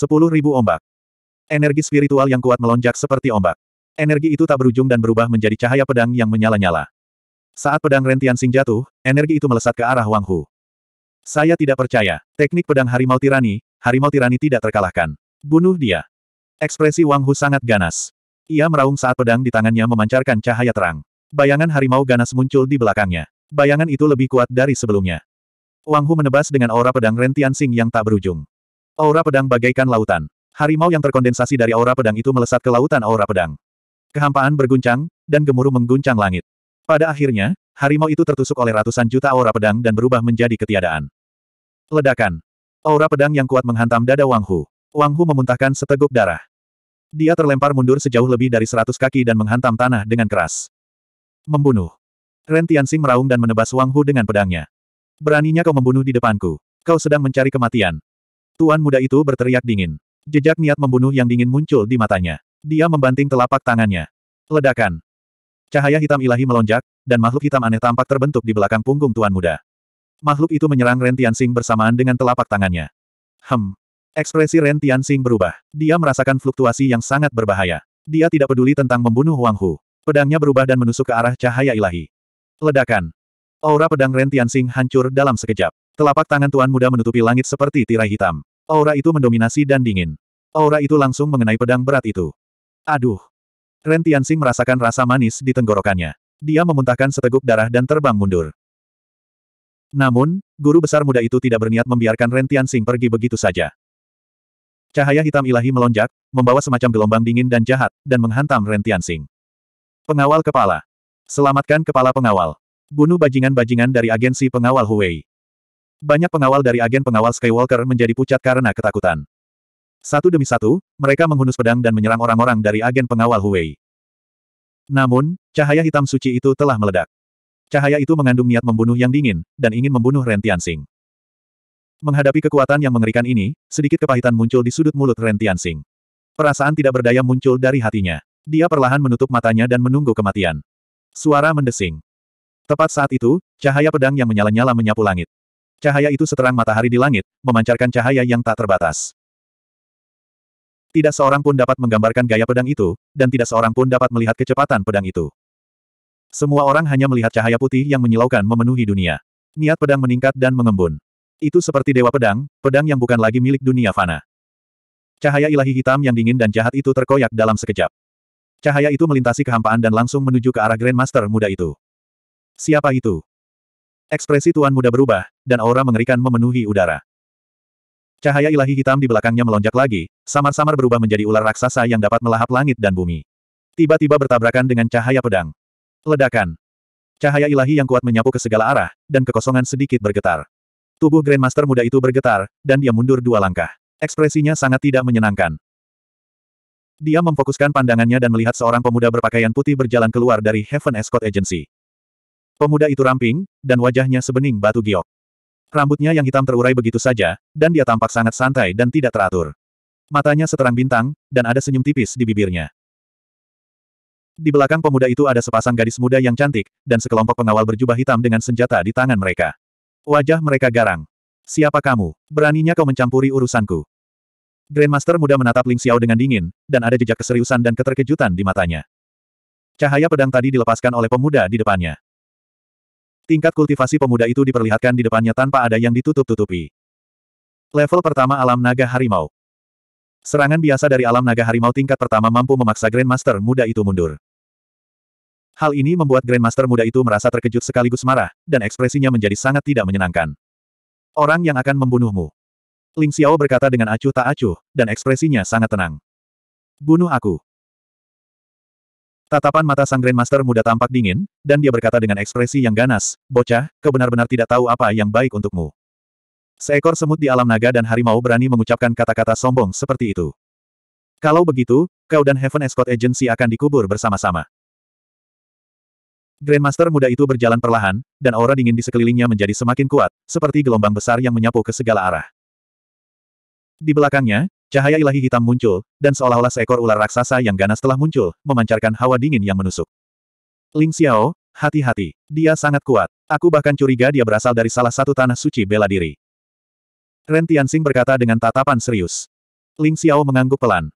Sepuluh ribu ombak. Energi spiritual yang kuat melonjak seperti ombak. Energi itu tak berujung dan berubah menjadi cahaya pedang yang menyala-nyala. Saat pedang Rentian Sing jatuh, energi itu melesat ke arah Wang Hu. Saya tidak percaya. Teknik pedang harimau tirani, harimau tirani tidak terkalahkan. Bunuh dia. Ekspresi Wang Hu sangat ganas. Ia meraung saat pedang di tangannya memancarkan cahaya terang. Bayangan harimau ganas muncul di belakangnya. Bayangan itu lebih kuat dari sebelumnya. Wang Hu menebas dengan aura pedang Rentian Sing yang tak berujung. Aura pedang bagaikan lautan. Harimau yang terkondensasi dari aura pedang itu melesat ke lautan aura pedang. Kehampaan berguncang, dan gemuruh mengguncang langit. Pada akhirnya, harimau itu tertusuk oleh ratusan juta aura pedang dan berubah menjadi ketiadaan. Ledakan. Aura pedang yang kuat menghantam dada Wang Hu. Wang Hu memuntahkan seteguk darah. Dia terlempar mundur sejauh lebih dari seratus kaki dan menghantam tanah dengan keras. Membunuh. Ren Tianxing meraung dan menebas Wang Hu dengan pedangnya. Beraninya kau membunuh di depanku. Kau sedang mencari kematian. Tuan muda itu berteriak dingin. Jejak niat membunuh yang dingin muncul di matanya. Dia membanting telapak tangannya. Ledakan. Cahaya hitam ilahi melonjak, dan makhluk hitam aneh tampak terbentuk di belakang punggung Tuan muda. Makhluk itu menyerang Ren Tianxing bersamaan dengan telapak tangannya. Hem. Ekspresi Ren Tianxing berubah. Dia merasakan fluktuasi yang sangat berbahaya. Dia tidak peduli tentang membunuh Wang Hu. Pedangnya berubah dan menusuk ke arah cahaya ilahi. Ledakan. Aura pedang Ren Tianxing hancur dalam sekejap. Telapak tangan Tuan Muda menutupi langit seperti tirai hitam. Aura itu mendominasi dan dingin. Aura itu langsung mengenai pedang berat itu. Aduh. Ren Tianxing merasakan rasa manis di tenggorokannya. Dia memuntahkan seteguk darah dan terbang mundur. Namun, guru besar muda itu tidak berniat membiarkan Ren Tianxing pergi begitu saja. Cahaya hitam ilahi melonjak, membawa semacam gelombang dingin dan jahat, dan menghantam Ren Tianxing. Pengawal kepala. Selamatkan kepala pengawal. Bunuh bajingan-bajingan dari agensi pengawal Huwei. Banyak pengawal dari agen pengawal Skywalker menjadi pucat karena ketakutan. Satu demi satu, mereka menghunus pedang dan menyerang orang-orang dari agen pengawal Huwei. Namun, cahaya hitam suci itu telah meledak. Cahaya itu mengandung niat membunuh yang dingin, dan ingin membunuh Ren Tianxing. Menghadapi kekuatan yang mengerikan ini, sedikit kepahitan muncul di sudut mulut Ren Tianxing. Perasaan tidak berdaya muncul dari hatinya. Dia perlahan menutup matanya dan menunggu kematian. Suara mendesing. Tepat saat itu, cahaya pedang yang menyala-nyala menyapu langit. Cahaya itu seterang matahari di langit, memancarkan cahaya yang tak terbatas. Tidak seorang pun dapat menggambarkan gaya pedang itu, dan tidak seorang pun dapat melihat kecepatan pedang itu. Semua orang hanya melihat cahaya putih yang menyilaukan memenuhi dunia. Niat pedang meningkat dan mengembun. Itu seperti dewa pedang, pedang yang bukan lagi milik dunia fana. Cahaya ilahi hitam yang dingin dan jahat itu terkoyak dalam sekejap. Cahaya itu melintasi kehampaan dan langsung menuju ke arah Grandmaster muda itu. Siapa itu? Ekspresi tuan muda berubah, dan aura mengerikan memenuhi udara. Cahaya ilahi hitam di belakangnya melonjak lagi, samar-samar berubah menjadi ular raksasa yang dapat melahap langit dan bumi. Tiba-tiba bertabrakan dengan cahaya pedang. Ledakan. Cahaya ilahi yang kuat menyapu ke segala arah, dan kekosongan sedikit bergetar. Tubuh Grandmaster muda itu bergetar, dan dia mundur dua langkah. Ekspresinya sangat tidak menyenangkan. Dia memfokuskan pandangannya dan melihat seorang pemuda berpakaian putih berjalan keluar dari Heaven Escort Agency. Pemuda itu ramping, dan wajahnya sebening batu giok. Rambutnya yang hitam terurai begitu saja, dan dia tampak sangat santai dan tidak teratur. Matanya seterang bintang, dan ada senyum tipis di bibirnya. Di belakang pemuda itu ada sepasang gadis muda yang cantik, dan sekelompok pengawal berjubah hitam dengan senjata di tangan mereka. Wajah mereka garang. Siapa kamu? Beraninya kau mencampuri urusanku. Grandmaster muda menatap Ling Xiao dengan dingin, dan ada jejak keseriusan dan keterkejutan di matanya. Cahaya pedang tadi dilepaskan oleh pemuda di depannya. Tingkat kultivasi pemuda itu diperlihatkan di depannya tanpa ada yang ditutup-tutupi. Level pertama alam naga harimau. Serangan biasa dari alam naga harimau tingkat pertama mampu memaksa Grandmaster muda itu mundur. Hal ini membuat Grandmaster muda itu merasa terkejut sekaligus marah, dan ekspresinya menjadi sangat tidak menyenangkan. Orang yang akan membunuhmu. Ling Xiao berkata dengan acuh tak acuh, dan ekspresinya sangat tenang. Bunuh aku. Tatapan mata sang Grandmaster muda tampak dingin, dan dia berkata dengan ekspresi yang ganas, Bocah, kebenar benar tidak tahu apa yang baik untukmu. Seekor semut di alam naga dan harimau berani mengucapkan kata-kata sombong seperti itu. Kalau begitu, kau dan Heaven Escort Agency akan dikubur bersama-sama. Grandmaster muda itu berjalan perlahan, dan aura dingin di sekelilingnya menjadi semakin kuat, seperti gelombang besar yang menyapu ke segala arah. Di belakangnya, Cahaya ilahi hitam muncul, dan seolah-olah seekor ular raksasa yang ganas telah muncul, memancarkan hawa dingin yang menusuk. Ling Xiao, hati-hati. Dia sangat kuat. Aku bahkan curiga dia berasal dari salah satu tanah suci bela diri. Ren Tianxing berkata dengan tatapan serius. Ling Xiao mengangguk pelan.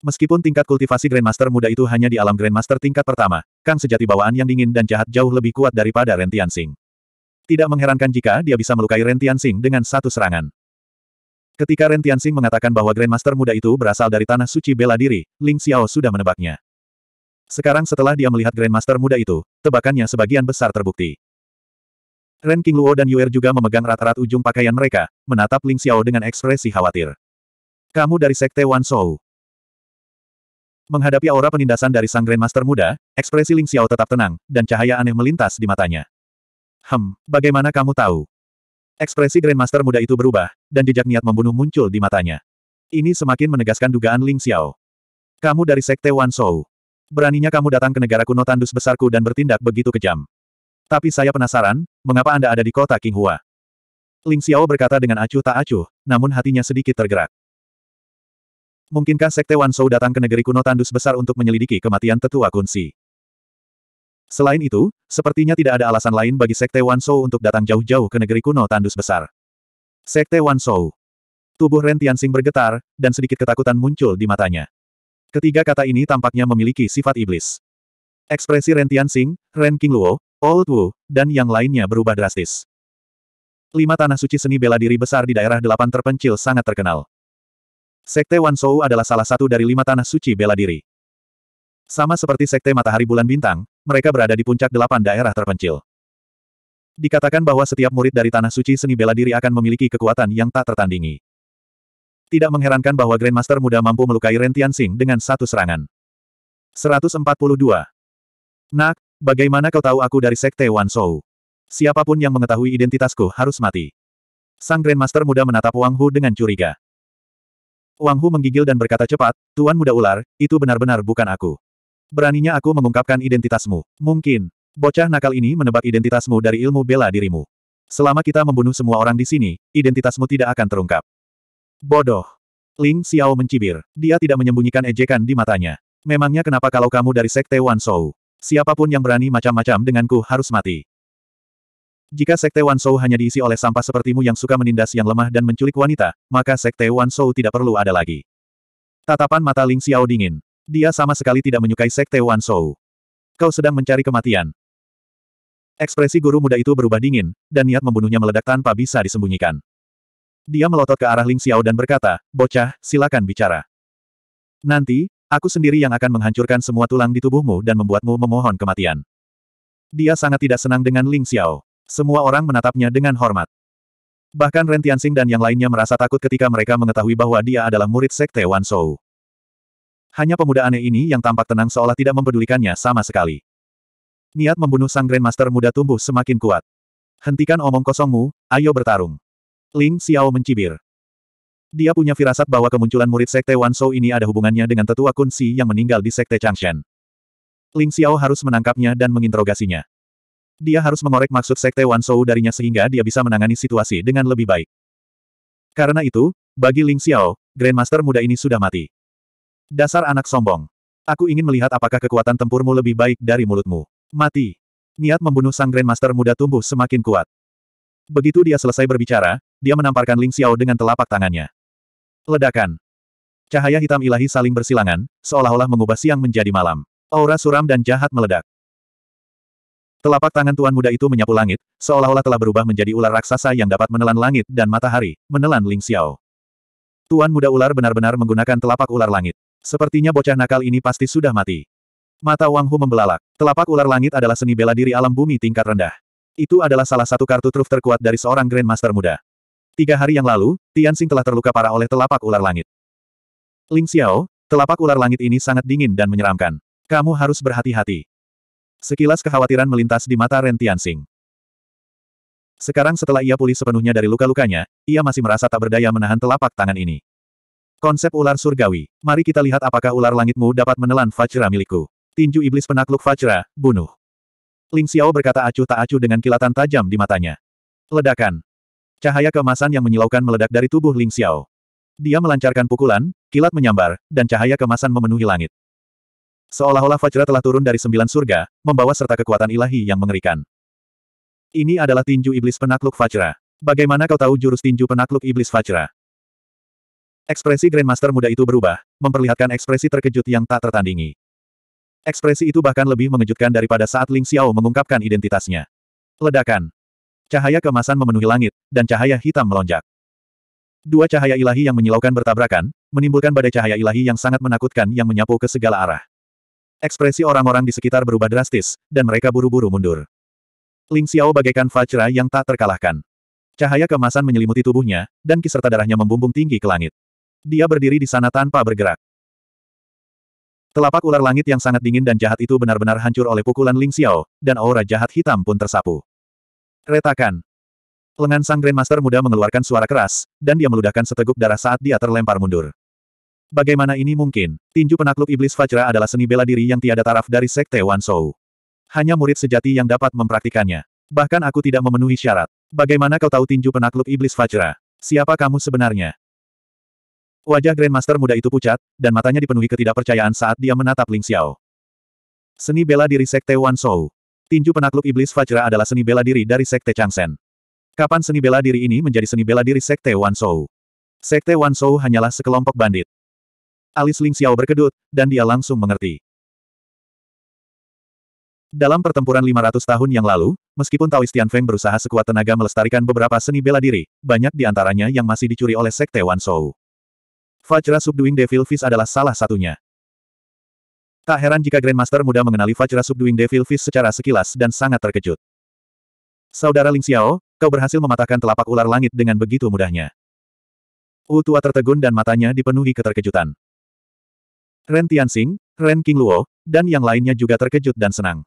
Meskipun tingkat kultivasi Grandmaster muda itu hanya di alam Grandmaster tingkat pertama, Kang sejati bawaan yang dingin dan jahat jauh lebih kuat daripada Ren Tianxing. Tidak mengherankan jika dia bisa melukai Ren Tianxing dengan satu serangan. Ketika Ren Tianxing mengatakan bahwa Grandmaster muda itu berasal dari tanah suci bela diri, Ling Xiao sudah menebaknya. Sekarang setelah dia melihat Grandmaster muda itu, tebakannya sebagian besar terbukti. Ren Qingluo dan Yuer juga memegang rat-rat ujung pakaian mereka, menatap Ling Xiao dengan ekspresi khawatir. Kamu dari Sekte Wan Shou. Menghadapi aura penindasan dari sang Grandmaster muda, ekspresi Ling Xiao tetap tenang, dan cahaya aneh melintas di matanya. Hem, bagaimana kamu tahu? Ekspresi Grandmaster muda itu berubah, dan jejak niat membunuh muncul di matanya. Ini semakin menegaskan dugaan Ling Xiao. Kamu dari Sekte Wan Shou. Beraninya kamu datang ke negara kuno tandus besarku dan bertindak begitu kejam. Tapi saya penasaran, mengapa Anda ada di kota King Hua? Ling Xiao berkata dengan acuh tak acuh, namun hatinya sedikit tergerak. Mungkinkah Sekte Wan Shou datang ke negeri kuno tandus besar untuk menyelidiki kematian tetua kunci? Selain itu, sepertinya tidak ada alasan lain bagi Sekte Wanshou untuk datang jauh-jauh ke negeri kuno tandus besar. Sekte Wanshou. Tubuh Ren Tianxing bergetar, dan sedikit ketakutan muncul di matanya. Ketiga kata ini tampaknya memiliki sifat iblis. Ekspresi Ren Tianxing, Ren Qingluo, Old Wu, dan yang lainnya berubah drastis. Lima tanah suci seni bela diri besar di daerah delapan terpencil sangat terkenal. Sekte Wanshou adalah salah satu dari lima tanah suci bela diri. Sama seperti Sekte Matahari Bulan Bintang, mereka berada di puncak delapan daerah terpencil. Dikatakan bahwa setiap murid dari Tanah Suci seni bela diri akan memiliki kekuatan yang tak tertandingi. Tidak mengherankan bahwa Grandmaster muda mampu melukai Ren Tianxing dengan satu serangan. 142. Nak, bagaimana kau tahu aku dari Sekte Wan Shou? Siapapun yang mengetahui identitasku harus mati. Sang Grandmaster muda menatap Wang Hu dengan curiga. Wang Hu menggigil dan berkata cepat, Tuan muda ular, itu benar-benar bukan aku. Beraninya aku mengungkapkan identitasmu. Mungkin. Bocah nakal ini menebak identitasmu dari ilmu bela dirimu. Selama kita membunuh semua orang di sini, identitasmu tidak akan terungkap. Bodoh. Ling Xiao mencibir. Dia tidak menyembunyikan ejekan di matanya. Memangnya kenapa kalau kamu dari Sekte Wan Shou? Siapapun yang berani macam-macam denganku harus mati. Jika Sekte Wan Shou hanya diisi oleh sampah sepertimu yang suka menindas yang lemah dan menculik wanita, maka Sekte Wan Shou tidak perlu ada lagi. Tatapan mata Ling Xiao dingin. Dia sama sekali tidak menyukai Sekte Wan Shou. Kau sedang mencari kematian. Ekspresi guru muda itu berubah dingin, dan niat membunuhnya meledak tanpa bisa disembunyikan. Dia melotot ke arah Ling Xiao dan berkata, Bocah, silakan bicara. Nanti, aku sendiri yang akan menghancurkan semua tulang di tubuhmu dan membuatmu memohon kematian. Dia sangat tidak senang dengan Ling Xiao. Semua orang menatapnya dengan hormat. Bahkan Ren Tianxing dan yang lainnya merasa takut ketika mereka mengetahui bahwa dia adalah murid Sekte Wan Shou. Hanya pemuda aneh ini yang tampak tenang seolah tidak mempedulikannya sama sekali. Niat membunuh sang Grandmaster muda tumbuh semakin kuat. Hentikan omong kosongmu, ayo bertarung. Ling Xiao mencibir. Dia punya firasat bahwa kemunculan murid Sekte Wan Shou ini ada hubungannya dengan tetua Si yang meninggal di Sekte Changshan. Ling Xiao harus menangkapnya dan menginterogasinya. Dia harus mengorek maksud Sekte Wan Shou darinya sehingga dia bisa menangani situasi dengan lebih baik. Karena itu, bagi Ling Xiao, Grandmaster muda ini sudah mati. Dasar anak sombong. Aku ingin melihat apakah kekuatan tempurmu lebih baik dari mulutmu. Mati. Niat membunuh sang Grandmaster muda tumbuh semakin kuat. Begitu dia selesai berbicara, dia menamparkan Ling Xiao dengan telapak tangannya. Ledakan. Cahaya hitam ilahi saling bersilangan, seolah-olah mengubah siang menjadi malam. Aura suram dan jahat meledak. Telapak tangan tuan muda itu menyapu langit, seolah-olah telah berubah menjadi ular raksasa yang dapat menelan langit dan matahari, menelan Ling Xiao. Tuan muda ular benar-benar menggunakan telapak ular langit. Sepertinya bocah nakal ini pasti sudah mati. Mata Wang Hu membelalak. Telapak ular langit adalah seni bela diri alam bumi tingkat rendah. Itu adalah salah satu kartu truf terkuat dari seorang Grandmaster muda. Tiga hari yang lalu, Tianxing telah terluka parah oleh telapak ular langit. Ling Xiao, telapak ular langit ini sangat dingin dan menyeramkan. Kamu harus berhati-hati. Sekilas kekhawatiran melintas di mata Ren Tianxing. Sekarang setelah ia pulih sepenuhnya dari luka-lukanya, ia masih merasa tak berdaya menahan telapak tangan ini. Konsep ular surgawi. Mari kita lihat apakah ular langitmu dapat menelan Fajra milikku. Tinju iblis penakluk Fajra, bunuh. Ling Xiao berkata acuh tak acuh dengan kilatan tajam di matanya. Ledakan. Cahaya kemasan yang menyilaukan meledak dari tubuh Ling Xiao. Dia melancarkan pukulan, kilat menyambar, dan cahaya kemasan memenuhi langit. Seolah-olah Fajra telah turun dari sembilan surga, membawa serta kekuatan ilahi yang mengerikan. Ini adalah tinju iblis penakluk Fajra. Bagaimana kau tahu jurus tinju penakluk iblis Fajra? Ekspresi Grandmaster muda itu berubah, memperlihatkan ekspresi terkejut yang tak tertandingi. Ekspresi itu bahkan lebih mengejutkan daripada saat Ling Xiao mengungkapkan identitasnya. Ledakan. Cahaya kemasan memenuhi langit, dan cahaya hitam melonjak. Dua cahaya ilahi yang menyilaukan bertabrakan, menimbulkan badai cahaya ilahi yang sangat menakutkan yang menyapu ke segala arah. Ekspresi orang-orang di sekitar berubah drastis, dan mereka buru-buru mundur. Ling Xiao bagaikan fajra yang tak terkalahkan. Cahaya kemasan menyelimuti tubuhnya, dan kiserta darahnya membumbung tinggi ke langit. Dia berdiri di sana tanpa bergerak. Telapak ular langit yang sangat dingin dan jahat itu benar-benar hancur oleh pukulan Ling Xiao, dan aura jahat hitam pun tersapu. Retakan. Lengan sang Grandmaster muda mengeluarkan suara keras, dan dia meludahkan seteguk darah saat dia terlempar mundur. Bagaimana ini mungkin? Tinju penakluk iblis Fajra adalah seni bela diri yang tiada taraf dari Sekte Wan Shou. Hanya murid sejati yang dapat mempraktikannya. Bahkan aku tidak memenuhi syarat. Bagaimana kau tahu tinju penakluk iblis Fajra? Siapa kamu sebenarnya? Wajah Grandmaster muda itu pucat, dan matanya dipenuhi ketidakpercayaan saat dia menatap Ling Xiao. Seni bela diri Sekte Wan Shou. Tinju penakluk iblis Fajra adalah seni bela diri dari Sekte Chang Shen. Kapan seni bela diri ini menjadi seni bela diri Sekte Wan Shou? Sekte Wan Shou hanyalah sekelompok bandit. Alis Ling Xiao berkedut, dan dia langsung mengerti. Dalam pertempuran 500 tahun yang lalu, meskipun Taoist Feng berusaha sekuat tenaga melestarikan beberapa seni bela diri, banyak di antaranya yang masih dicuri oleh Sekte Wan Shou. Vajra Subduing Devil Fish adalah salah satunya. Tak heran jika Grandmaster muda mengenali Vajra Subduing Devil Fish secara sekilas dan sangat terkejut. Saudara Ling Xiao, kau berhasil mematahkan telapak ular langit dengan begitu mudahnya. Wu tua tertegun dan matanya dipenuhi keterkejutan. Ren Tianxing, Ren King Luo, dan yang lainnya juga terkejut dan senang.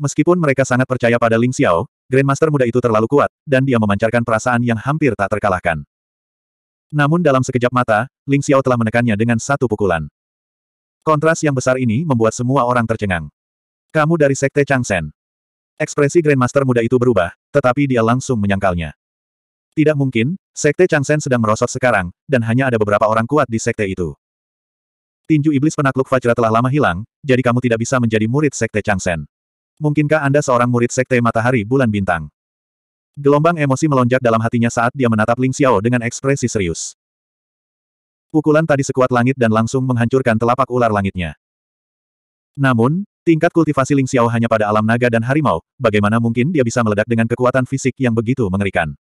Meskipun mereka sangat percaya pada Ling Xiao, Grandmaster muda itu terlalu kuat, dan dia memancarkan perasaan yang hampir tak terkalahkan. Namun dalam sekejap mata, Ling Xiao telah menekannya dengan satu pukulan. Kontras yang besar ini membuat semua orang tercengang. Kamu dari Sekte Changsen. Ekspresi Grandmaster muda itu berubah, tetapi dia langsung menyangkalnya. Tidak mungkin, Sekte Changsen sedang merosot sekarang, dan hanya ada beberapa orang kuat di sekte itu. Tinju iblis penakluk Fajra telah lama hilang, jadi kamu tidak bisa menjadi murid Sekte Changsen. Mungkinkah Anda seorang murid Sekte Matahari Bulan Bintang? Gelombang emosi melonjak dalam hatinya saat dia menatap Ling Xiao dengan ekspresi serius. Pukulan tadi sekuat langit dan langsung menghancurkan telapak ular langitnya. Namun, tingkat kultivasi Ling Xiao hanya pada alam naga dan harimau, bagaimana mungkin dia bisa meledak dengan kekuatan fisik yang begitu mengerikan.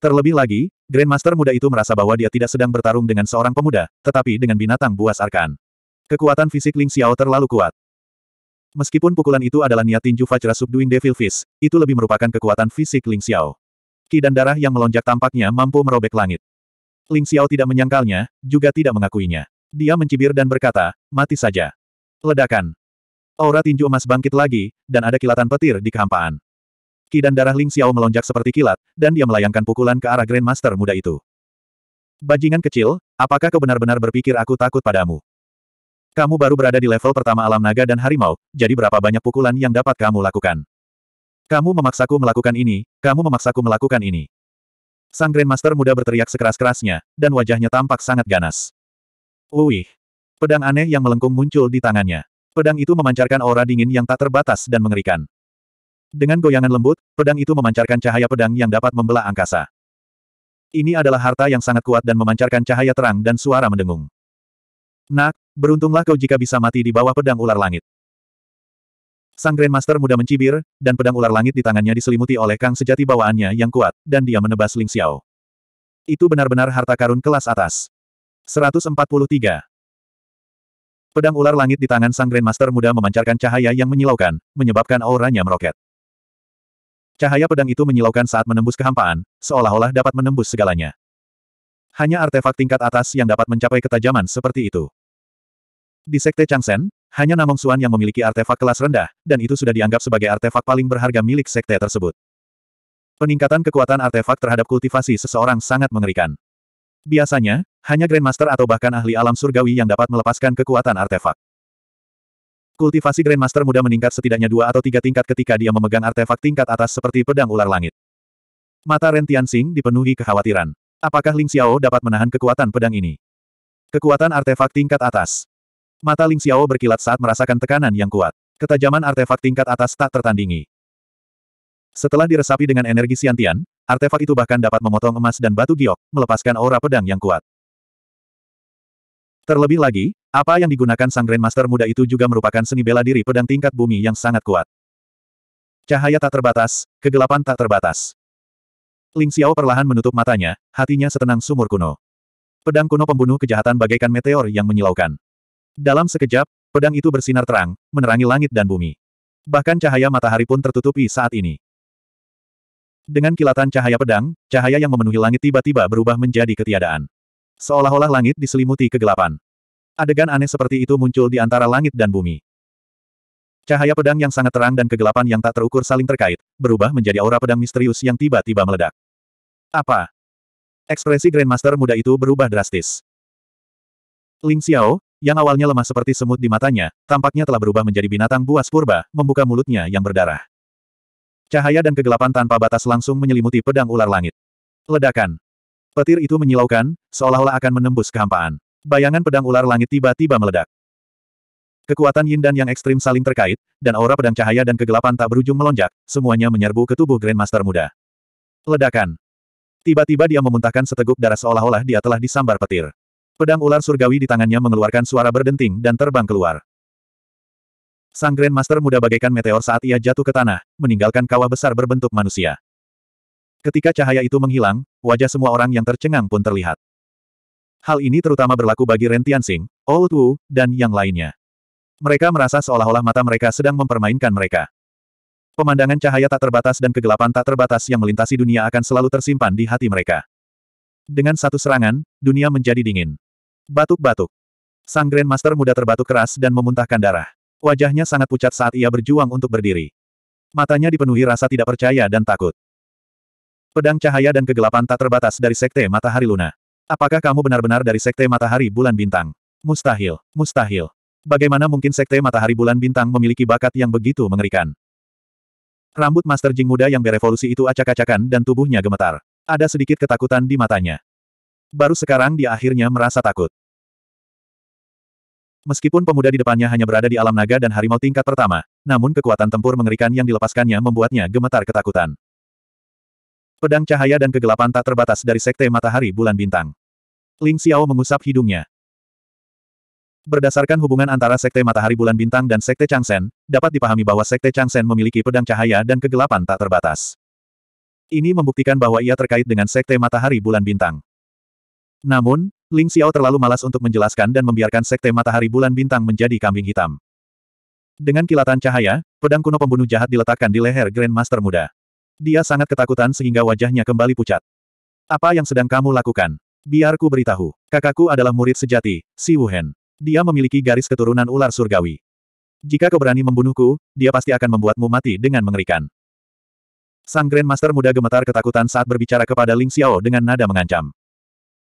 Terlebih lagi, Grandmaster muda itu merasa bahwa dia tidak sedang bertarung dengan seorang pemuda, tetapi dengan binatang buas arkan. Kekuatan fisik Ling Xiao terlalu kuat. Meskipun pukulan itu adalah niat tinju Fajra Subduing Devil Fist, itu lebih merupakan kekuatan fisik Ling Xiao. Ki dan darah yang melonjak tampaknya mampu merobek langit. Ling Xiao tidak menyangkalnya, juga tidak mengakuinya. Dia mencibir dan berkata, mati saja. Ledakan. Aura tinju emas bangkit lagi, dan ada kilatan petir di kehampaan. Ki dan darah Ling Xiao melonjak seperti kilat, dan dia melayangkan pukulan ke arah Grandmaster muda itu. Bajingan kecil, apakah kau benar-benar berpikir aku takut padamu? Kamu baru berada di level pertama alam naga dan harimau, jadi berapa banyak pukulan yang dapat kamu lakukan? Kamu memaksaku melakukan ini, kamu memaksaku melakukan ini. Sang Grandmaster muda berteriak sekeras-kerasnya, dan wajahnya tampak sangat ganas. Wih! Pedang aneh yang melengkung muncul di tangannya. Pedang itu memancarkan aura dingin yang tak terbatas dan mengerikan. Dengan goyangan lembut, pedang itu memancarkan cahaya pedang yang dapat membelah angkasa. Ini adalah harta yang sangat kuat dan memancarkan cahaya terang dan suara mendengung. Nak, Beruntunglah kau jika bisa mati di bawah pedang ular langit. Sang Grandmaster muda mencibir, dan pedang ular langit di tangannya diselimuti oleh Kang sejati bawaannya yang kuat, dan dia menebas Ling Xiao. Itu benar-benar harta karun kelas atas. 143. Pedang ular langit di tangan Sang Grandmaster muda memancarkan cahaya yang menyilaukan, menyebabkan auranya meroket. Cahaya pedang itu menyilaukan saat menembus kehampaan, seolah-olah dapat menembus segalanya. Hanya artefak tingkat atas yang dapat mencapai ketajaman seperti itu. Di Sekte Changsen, hanya Namong Suan yang memiliki artefak kelas rendah, dan itu sudah dianggap sebagai artefak paling berharga milik Sekte tersebut. Peningkatan kekuatan artefak terhadap kultivasi seseorang sangat mengerikan. Biasanya, hanya Grandmaster atau bahkan ahli alam surgawi yang dapat melepaskan kekuatan artefak. Kultivasi Grandmaster muda meningkat setidaknya dua atau tiga tingkat ketika dia memegang artefak tingkat atas seperti pedang ular langit. Mata Ren Tianxing dipenuhi kekhawatiran. Apakah Ling Xiao dapat menahan kekuatan pedang ini? Kekuatan artefak tingkat atas. Mata Ling Xiao berkilat saat merasakan tekanan yang kuat. Ketajaman artefak tingkat atas tak tertandingi. Setelah diresapi dengan energi siantian, artefak itu bahkan dapat memotong emas dan batu giok, melepaskan aura pedang yang kuat. Terlebih lagi, apa yang digunakan sang Grandmaster muda itu juga merupakan seni bela diri pedang tingkat bumi yang sangat kuat. Cahaya tak terbatas, kegelapan tak terbatas. Ling Xiao perlahan menutup matanya, hatinya setenang sumur kuno. Pedang kuno pembunuh kejahatan bagaikan meteor yang menyilaukan. Dalam sekejap, pedang itu bersinar terang, menerangi langit dan bumi. Bahkan cahaya matahari pun tertutupi saat ini. Dengan kilatan cahaya pedang, cahaya yang memenuhi langit tiba-tiba berubah menjadi ketiadaan. Seolah-olah langit diselimuti kegelapan. Adegan aneh seperti itu muncul di antara langit dan bumi. Cahaya pedang yang sangat terang dan kegelapan yang tak terukur saling terkait, berubah menjadi aura pedang misterius yang tiba-tiba meledak. Apa? Ekspresi Grandmaster muda itu berubah drastis. Ling Xiao, yang awalnya lemah seperti semut di matanya, tampaknya telah berubah menjadi binatang buas purba, membuka mulutnya yang berdarah. Cahaya dan kegelapan tanpa batas langsung menyelimuti pedang ular langit. Ledakan. Petir itu menyilaukan, seolah-olah akan menembus kehampaan. Bayangan pedang ular langit tiba-tiba meledak. Kekuatan yin dan yang ekstrim saling terkait, dan aura pedang cahaya dan kegelapan tak berujung melonjak, semuanya menyerbu ke tubuh Grandmaster muda. Ledakan. Tiba-tiba dia memuntahkan seteguk darah seolah-olah dia telah disambar petir. Pedang ular surgawi di tangannya mengeluarkan suara berdenting dan terbang keluar. Sang Grandmaster muda bagaikan meteor saat ia jatuh ke tanah, meninggalkan kawah besar berbentuk manusia. Ketika cahaya itu menghilang, wajah semua orang yang tercengang pun terlihat. Hal ini terutama berlaku bagi Ren Tianxing, Old Wu, dan yang lainnya. Mereka merasa seolah-olah mata mereka sedang mempermainkan mereka. Pemandangan cahaya tak terbatas dan kegelapan tak terbatas yang melintasi dunia akan selalu tersimpan di hati mereka. Dengan satu serangan, dunia menjadi dingin. Batuk-batuk. Sang Grandmaster muda terbatuk keras dan memuntahkan darah. Wajahnya sangat pucat saat ia berjuang untuk berdiri. Matanya dipenuhi rasa tidak percaya dan takut. Pedang cahaya dan kegelapan tak terbatas dari Sekte Matahari Luna. Apakah kamu benar-benar dari Sekte Matahari Bulan Bintang? Mustahil, mustahil. Bagaimana mungkin Sekte Matahari Bulan Bintang memiliki bakat yang begitu mengerikan? Rambut Master Jing muda yang berevolusi itu acak-acakan dan tubuhnya gemetar. Ada sedikit ketakutan di matanya. Baru sekarang dia akhirnya merasa takut. Meskipun pemuda di depannya hanya berada di alam naga dan harimau tingkat pertama, namun kekuatan tempur mengerikan yang dilepaskannya membuatnya gemetar ketakutan. Pedang cahaya dan kegelapan tak terbatas dari sekte matahari bulan bintang. Ling Xiao mengusap hidungnya. Berdasarkan hubungan antara sekte matahari bulan bintang dan sekte Changsen, dapat dipahami bahwa sekte Changsen memiliki pedang cahaya dan kegelapan tak terbatas. Ini membuktikan bahwa ia terkait dengan sekte matahari bulan bintang. Namun, Ling Xiao terlalu malas untuk menjelaskan dan membiarkan sekte matahari bulan bintang menjadi kambing hitam. Dengan kilatan cahaya, pedang kuno pembunuh jahat diletakkan di leher Grandmaster muda. Dia sangat ketakutan sehingga wajahnya kembali pucat. Apa yang sedang kamu lakukan? Biarku beritahu. Kakakku adalah murid sejati, Si Wuhen. Dia memiliki garis keturunan ular surgawi. Jika kau berani membunuhku, dia pasti akan membuatmu mati dengan mengerikan. Sang Grandmaster muda gemetar ketakutan saat berbicara kepada Ling Xiao dengan nada mengancam.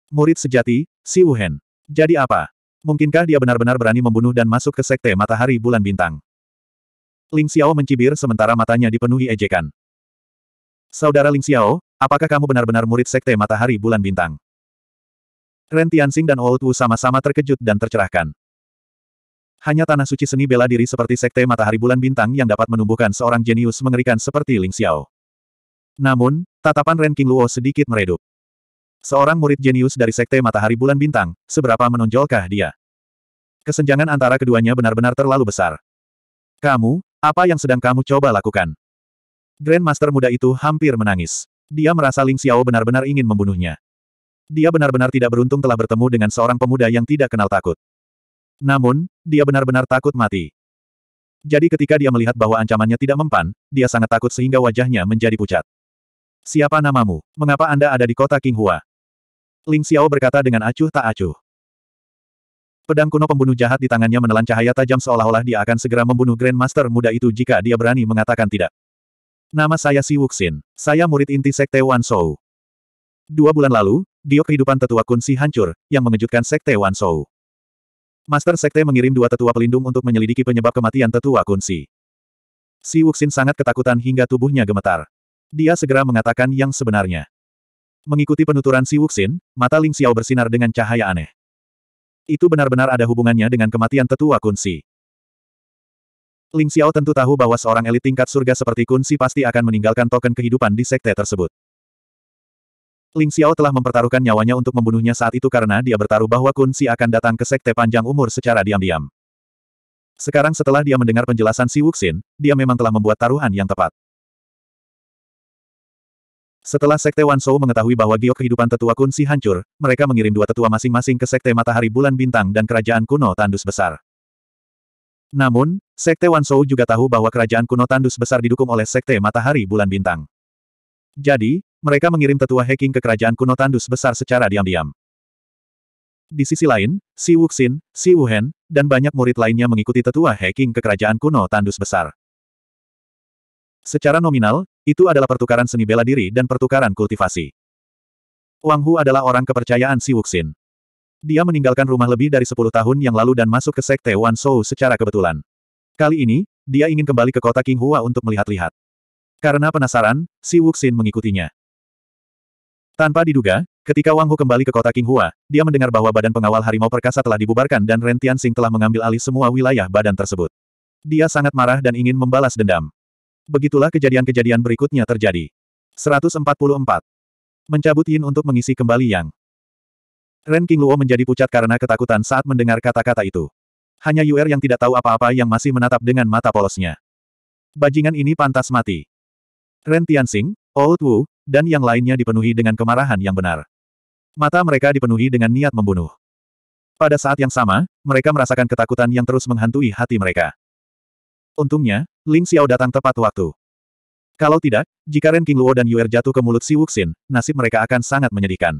Murid sejati, si Wuhen. Jadi apa? Mungkinkah dia benar-benar berani membunuh dan masuk ke sekte matahari bulan bintang? Ling Xiao mencibir sementara matanya dipenuhi ejekan. Saudara Ling Xiao, apakah kamu benar-benar murid sekte matahari bulan bintang? Ren Tianxing dan Old Wu sama-sama terkejut dan tercerahkan. Hanya tanah suci seni bela diri seperti sekte matahari bulan bintang yang dapat menumbuhkan seorang jenius mengerikan seperti Ling Xiao. Namun, tatapan Ren King Luo sedikit meredup. Seorang murid jenius dari Sekte Matahari Bulan Bintang, seberapa menonjolkah dia? Kesenjangan antara keduanya benar-benar terlalu besar. Kamu, apa yang sedang kamu coba lakukan? Grandmaster muda itu hampir menangis. Dia merasa Ling Xiao benar-benar ingin membunuhnya. Dia benar-benar tidak beruntung telah bertemu dengan seorang pemuda yang tidak kenal takut. Namun, dia benar-benar takut mati. Jadi ketika dia melihat bahwa ancamannya tidak mempan, dia sangat takut sehingga wajahnya menjadi pucat. Siapa namamu? Mengapa Anda ada di kota King Hua? Ling Xiao berkata dengan acuh tak acuh. Pedang kuno pembunuh jahat di tangannya menelan cahaya tajam seolah-olah dia akan segera membunuh Grandmaster muda itu jika dia berani mengatakan tidak. Nama saya Si Wuxin. Saya murid inti Sekte Wan Shou. Dua bulan lalu, dio kehidupan tetua kunci hancur, yang mengejutkan Sekte Wan Shou. Master Sekte mengirim dua tetua pelindung untuk menyelidiki penyebab kematian tetua kunci. Si Wuxin sangat ketakutan hingga tubuhnya gemetar. Dia segera mengatakan yang sebenarnya. Mengikuti penuturan Si Wuxin, mata Ling Xiao bersinar dengan cahaya aneh. Itu benar-benar ada hubungannya dengan kematian tetua Kun Si. Ling Xiao tentu tahu bahwa seorang elit tingkat surga seperti Kun Si pasti akan meninggalkan token kehidupan di sekte tersebut. Ling Xiao telah mempertaruhkan nyawanya untuk membunuhnya saat itu karena dia bertaruh bahwa Kun Si akan datang ke sekte panjang umur secara diam-diam. Sekarang setelah dia mendengar penjelasan Si Wuxin, dia memang telah membuat taruhan yang tepat. Setelah Sekte Wan Wansou mengetahui bahwa giok kehidupan tetua kunsi hancur, mereka mengirim dua tetua masing-masing ke Sekte Matahari Bulan Bintang dan Kerajaan Kuno Tandus Besar. Namun, Sekte Wan Wansou juga tahu bahwa Kerajaan Kuno Tandus Besar didukung oleh Sekte Matahari Bulan Bintang. Jadi, mereka mengirim tetua Heking ke Kerajaan Kuno Tandus Besar secara diam-diam. Di sisi lain, Si Wuxin, Si Wuhen, dan banyak murid lainnya mengikuti tetua Heking ke Kerajaan Kuno Tandus Besar. Secara nominal, itu adalah pertukaran seni bela diri dan pertukaran kultivasi. Wang Hu adalah orang kepercayaan Si Wuxin. Dia meninggalkan rumah lebih dari 10 tahun yang lalu dan masuk ke sekte Wan Shou secara kebetulan. Kali ini, dia ingin kembali ke kota King Hua untuk melihat-lihat. Karena penasaran, Si Wuxin mengikutinya. Tanpa diduga, ketika Wang Hu kembali ke kota King Hua, dia mendengar bahwa Badan Pengawal Harimau Perkasa telah dibubarkan dan Ren Tianxing telah mengambil alih semua wilayah badan tersebut. Dia sangat marah dan ingin membalas dendam. Begitulah kejadian-kejadian berikutnya terjadi. 144. Mencabut Yin untuk mengisi kembali Yang. Ren Luo menjadi pucat karena ketakutan saat mendengar kata-kata itu. Hanya Yuer yang tidak tahu apa-apa yang masih menatap dengan mata polosnya. Bajingan ini pantas mati. Ren Tianxing, Old Wu, dan yang lainnya dipenuhi dengan kemarahan yang benar. Mata mereka dipenuhi dengan niat membunuh. Pada saat yang sama, mereka merasakan ketakutan yang terus menghantui hati mereka. Untungnya, Ling Xiao datang tepat waktu. Kalau tidak, jika Ren Luo dan Yuer jatuh ke mulut si Wuxin, nasib mereka akan sangat menyedihkan.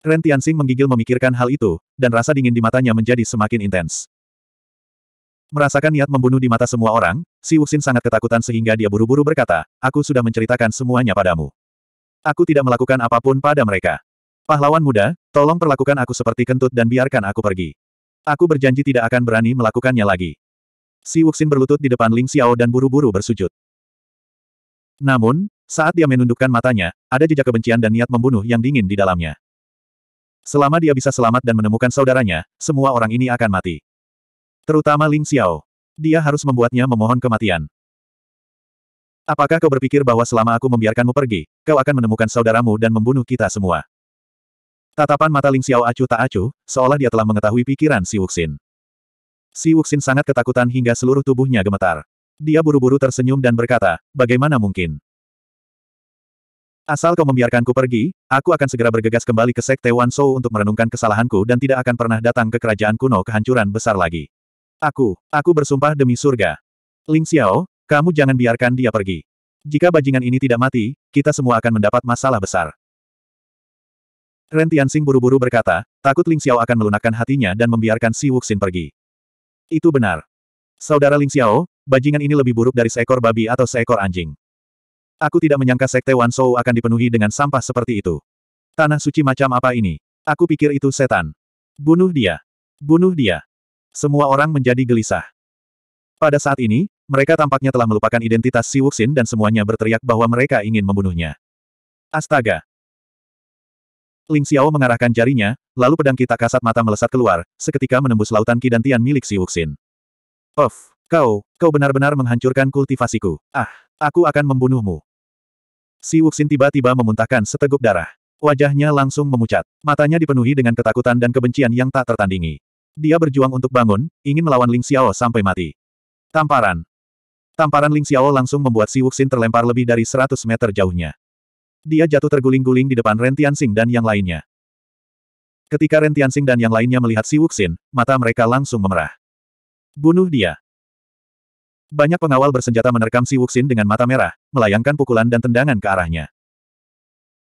Ren Tianxing menggigil memikirkan hal itu, dan rasa dingin di matanya menjadi semakin intens. Merasakan niat membunuh di mata semua orang, si Wuxin sangat ketakutan sehingga dia buru-buru berkata, aku sudah menceritakan semuanya padamu. Aku tidak melakukan apapun pada mereka. Pahlawan muda, tolong perlakukan aku seperti kentut dan biarkan aku pergi. Aku berjanji tidak akan berani melakukannya lagi. Si Wuxin berlutut di depan Ling Xiao dan buru-buru bersujud. Namun, saat dia menundukkan matanya, ada jejak kebencian dan niat membunuh yang dingin di dalamnya. Selama dia bisa selamat dan menemukan saudaranya, semua orang ini akan mati. Terutama Ling Xiao. Dia harus membuatnya memohon kematian. Apakah kau berpikir bahwa selama aku membiarkanmu pergi, kau akan menemukan saudaramu dan membunuh kita semua? Tatapan mata Ling Xiao acuh tak acuh, seolah dia telah mengetahui pikiran si Wuxin. Si Wuxin sangat ketakutan hingga seluruh tubuhnya gemetar. Dia buru-buru tersenyum dan berkata, bagaimana mungkin? Asal kau membiarkanku pergi, aku akan segera bergegas kembali ke Sekte Wan Shou untuk merenungkan kesalahanku dan tidak akan pernah datang ke kerajaan kuno kehancuran besar lagi. Aku, aku bersumpah demi surga. Ling Xiao, kamu jangan biarkan dia pergi. Jika bajingan ini tidak mati, kita semua akan mendapat masalah besar. Ren Tianxing buru-buru berkata, takut Ling Xiao akan melunakkan hatinya dan membiarkan Si Wuxin pergi. Itu benar. Saudara Ling Xiao, bajingan ini lebih buruk dari seekor babi atau seekor anjing. Aku tidak menyangka sekte Wan Shou akan dipenuhi dengan sampah seperti itu. Tanah suci macam apa ini? Aku pikir itu setan. Bunuh dia. Bunuh dia. Semua orang menjadi gelisah. Pada saat ini, mereka tampaknya telah melupakan identitas Si Wuxin dan semuanya berteriak bahwa mereka ingin membunuhnya. Astaga! Ling Xiao mengarahkan jarinya, lalu pedang kita kasat mata melesat keluar, seketika menembus lautan Ki dan Tian milik Si Wuxin. Of, kau, kau benar-benar menghancurkan kultivasiku. Ah, aku akan membunuhmu. Si Wuxin tiba-tiba memuntahkan seteguk darah. Wajahnya langsung memucat. Matanya dipenuhi dengan ketakutan dan kebencian yang tak tertandingi. Dia berjuang untuk bangun, ingin melawan Ling Xiao sampai mati. Tamparan. Tamparan Ling Xiao langsung membuat Si Wuxin terlempar lebih dari 100 meter jauhnya dia jatuh terguling-guling di depan Ren Tianxing dan yang lainnya. Ketika Ren Tianxing dan yang lainnya melihat si Wuxin, mata mereka langsung memerah. Bunuh dia. Banyak pengawal bersenjata menerkam si Wuxin dengan mata merah, melayangkan pukulan dan tendangan ke arahnya.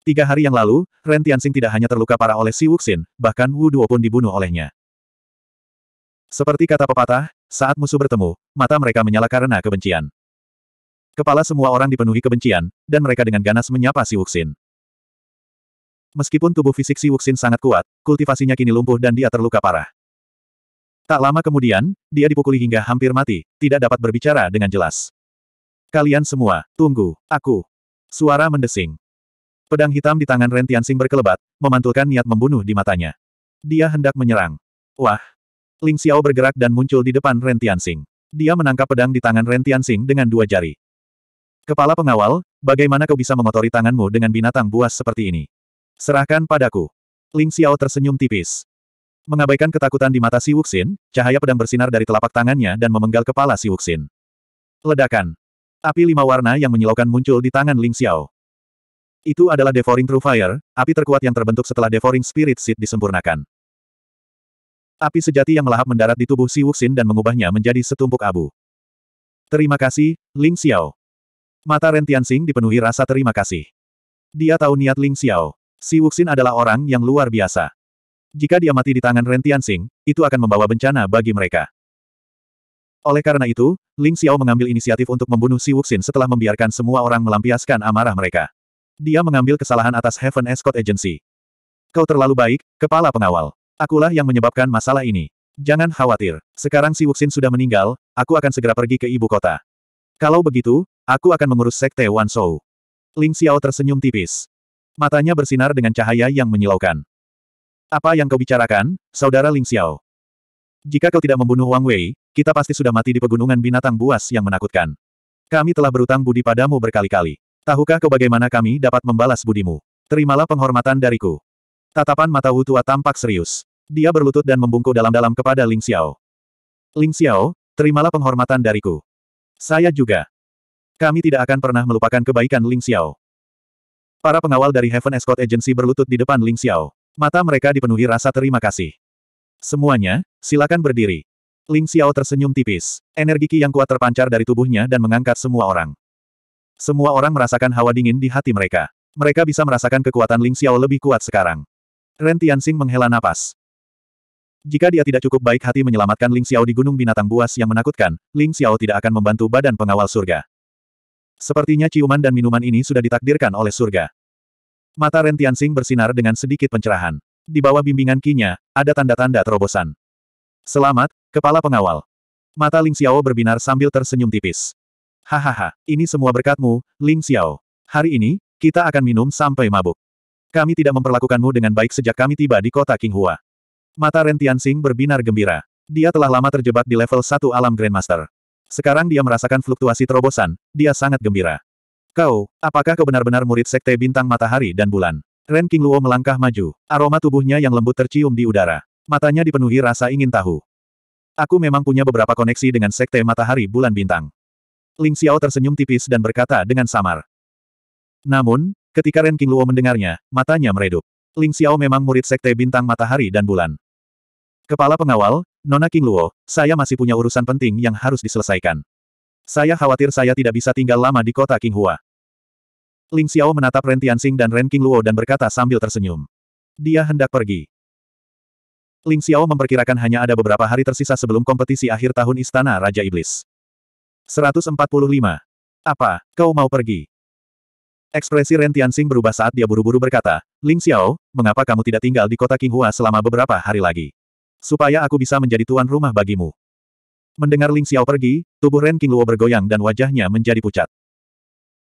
Tiga hari yang lalu, Ren Tianxing tidak hanya terluka parah oleh si Wuxin, bahkan Wu Duo pun dibunuh olehnya. Seperti kata pepatah, saat musuh bertemu, mata mereka menyala karena kebencian. Kepala semua orang dipenuhi kebencian, dan mereka dengan ganas menyapa si Wuxin. Meskipun tubuh fisik si Wuxin sangat kuat, kultivasinya kini lumpuh dan dia terluka parah. Tak lama kemudian, dia dipukuli hingga hampir mati, tidak dapat berbicara dengan jelas. Kalian semua, tunggu, aku. Suara mendesing. Pedang hitam di tangan Ren Tianxing berkelebat, memantulkan niat membunuh di matanya. Dia hendak menyerang. Wah! Ling Xiao bergerak dan muncul di depan Ren Tianxing. Dia menangkap pedang di tangan Ren Tianxing dengan dua jari. Kepala pengawal, bagaimana kau bisa mengotori tanganmu dengan binatang buas seperti ini? Serahkan padaku. Ling Xiao tersenyum tipis. Mengabaikan ketakutan di mata Si Wuxin, cahaya pedang bersinar dari telapak tangannya dan memenggal kepala Si Wuxin. Ledakan. Api lima warna yang menyilaukan muncul di tangan Ling Xiao. Itu adalah Devouring True Fire, api terkuat yang terbentuk setelah Devouring Spirit Seed disempurnakan. Api sejati yang melahap mendarat di tubuh Si Wuxin dan mengubahnya menjadi setumpuk abu. Terima kasih, Ling Xiao. Mata Ren Tianxing dipenuhi rasa terima kasih. Dia tahu niat Ling Xiao. Si Wuxin adalah orang yang luar biasa. Jika dia mati di tangan Ren Tianxing, itu akan membawa bencana bagi mereka. Oleh karena itu, Ling Xiao mengambil inisiatif untuk membunuh Si Wuxin setelah membiarkan semua orang melampiaskan amarah mereka. Dia mengambil kesalahan atas Heaven Escort Agency. Kau terlalu baik, kepala pengawal. Akulah yang menyebabkan masalah ini. Jangan khawatir. Sekarang Si Wuxin sudah meninggal, aku akan segera pergi ke ibu kota. Kalau begitu, aku akan mengurus sekte Wan Shou. Ling Xiao tersenyum tipis. Matanya bersinar dengan cahaya yang menyilaukan. Apa yang kau bicarakan, saudara Ling Xiao? Jika kau tidak membunuh Wang Wei, kita pasti sudah mati di pegunungan binatang buas yang menakutkan. Kami telah berutang budi padamu berkali-kali. Tahukah kau bagaimana kami dapat membalas budimu? Terimalah penghormatan dariku. Tatapan mata Wu Tua tampak serius. Dia berlutut dan membungkuk dalam-dalam kepada Ling Xiao. Ling Xiao, terimalah penghormatan dariku. Saya juga. Kami tidak akan pernah melupakan kebaikan Ling Xiao. Para pengawal dari Heaven Escort Agency berlutut di depan Ling Xiao. Mata mereka dipenuhi rasa terima kasih. Semuanya, silakan berdiri. Ling Xiao tersenyum tipis. Energi Qi yang kuat terpancar dari tubuhnya dan mengangkat semua orang. Semua orang merasakan hawa dingin di hati mereka. Mereka bisa merasakan kekuatan Ling Xiao lebih kuat sekarang. Ren Tianxing menghela napas. Jika dia tidak cukup baik hati menyelamatkan Ling Xiao di Gunung Binatang Buas yang menakutkan, Ling Xiao tidak akan membantu badan pengawal surga. Sepertinya ciuman dan minuman ini sudah ditakdirkan oleh surga. Mata Ren Tianxing bersinar dengan sedikit pencerahan. Di bawah bimbingan kinya, ada tanda-tanda terobosan. Selamat, kepala pengawal. Mata Ling Xiao berbinar sambil tersenyum tipis. Hahaha, ini semua berkatmu, Ling Xiao. Hari ini, kita akan minum sampai mabuk. Kami tidak memperlakukanmu dengan baik sejak kami tiba di kota Qinghua. Mata Ren Tianxing berbinar gembira. Dia telah lama terjebak di level 1 alam Grandmaster. Sekarang dia merasakan fluktuasi terobosan, dia sangat gembira. Kau, apakah kau benar-benar murid sekte bintang matahari dan bulan? Ren Luo melangkah maju. Aroma tubuhnya yang lembut tercium di udara. Matanya dipenuhi rasa ingin tahu. Aku memang punya beberapa koneksi dengan sekte matahari bulan bintang. Ling Xiao tersenyum tipis dan berkata dengan samar. Namun, ketika Ren Luo mendengarnya, matanya meredup. Ling Xiao memang murid sekte bintang matahari dan bulan. Kepala pengawal, Nona King Luo, saya masih punya urusan penting yang harus diselesaikan. Saya khawatir saya tidak bisa tinggal lama di kota King Hua. Ling Xiao menatap Ren Tianxing dan Ren King Luo dan berkata sambil tersenyum. Dia hendak pergi. Ling Xiao memperkirakan hanya ada beberapa hari tersisa sebelum kompetisi akhir tahun Istana Raja Iblis. 145. Apa, kau mau pergi? Ekspresi Ren Tianxing berubah saat dia buru-buru berkata, Ling Xiao, mengapa kamu tidak tinggal di kota King Hua selama beberapa hari lagi? Supaya aku bisa menjadi tuan rumah bagimu. Mendengar Ling Xiao pergi, tubuh Ren Luo bergoyang dan wajahnya menjadi pucat.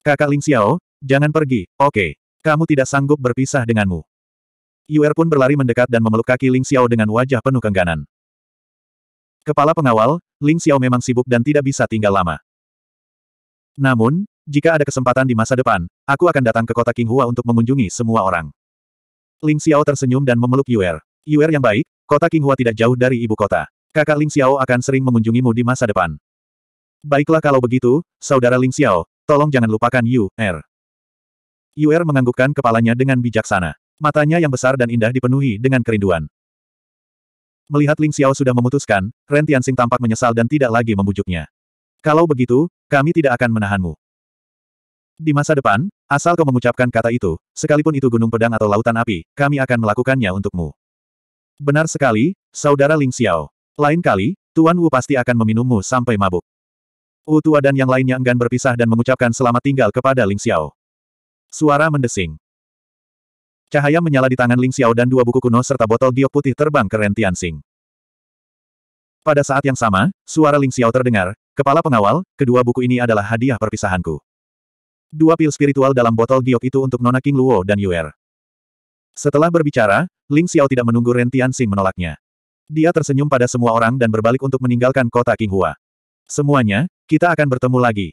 Kakak Ling Xiao, jangan pergi, oke. Okay. Kamu tidak sanggup berpisah denganmu. Yuer pun berlari mendekat dan memeluk kaki Ling Xiao dengan wajah penuh kengganan. Kepala pengawal, Ling Xiao memang sibuk dan tidak bisa tinggal lama. Namun, jika ada kesempatan di masa depan, aku akan datang ke kota King Hua untuk mengunjungi semua orang. Ling Xiao tersenyum dan memeluk Yuer. Yuer yang baik, Kota Qinghua tidak jauh dari ibu kota. Kakak Ling Xiao akan sering mengunjungimu di masa depan. Baiklah kalau begitu, saudara Ling Xiao, tolong jangan lupakan Yu Er. Yu Er menganggukkan kepalanya dengan bijaksana. Matanya yang besar dan indah dipenuhi dengan kerinduan. Melihat Ling Xiao sudah memutuskan, Ren Tianxing tampak menyesal dan tidak lagi membujuknya. Kalau begitu, kami tidak akan menahanmu. Di masa depan, asal kau mengucapkan kata itu, sekalipun itu gunung pedang atau lautan api, kami akan melakukannya untukmu. Benar sekali, saudara Ling Xiao. Lain kali, Tuan Wu pasti akan meminummu sampai mabuk. Wu Tua dan yang lainnya enggan berpisah dan mengucapkan selamat tinggal kepada Ling Xiao. Suara mendesing. Cahaya menyala di tangan Ling Xiao dan dua buku kuno serta botol giok putih terbang ke Ren Tianxing. Pada saat yang sama, suara Ling Xiao terdengar, Kepala pengawal, kedua buku ini adalah hadiah perpisahanku. Dua pil spiritual dalam botol giok itu untuk Nona King Luo dan Yuer. Setelah berbicara, Ling Xiao tidak menunggu Ren Tianxing menolaknya. Dia tersenyum pada semua orang dan berbalik untuk meninggalkan kota Qinghua. Semuanya, kita akan bertemu lagi.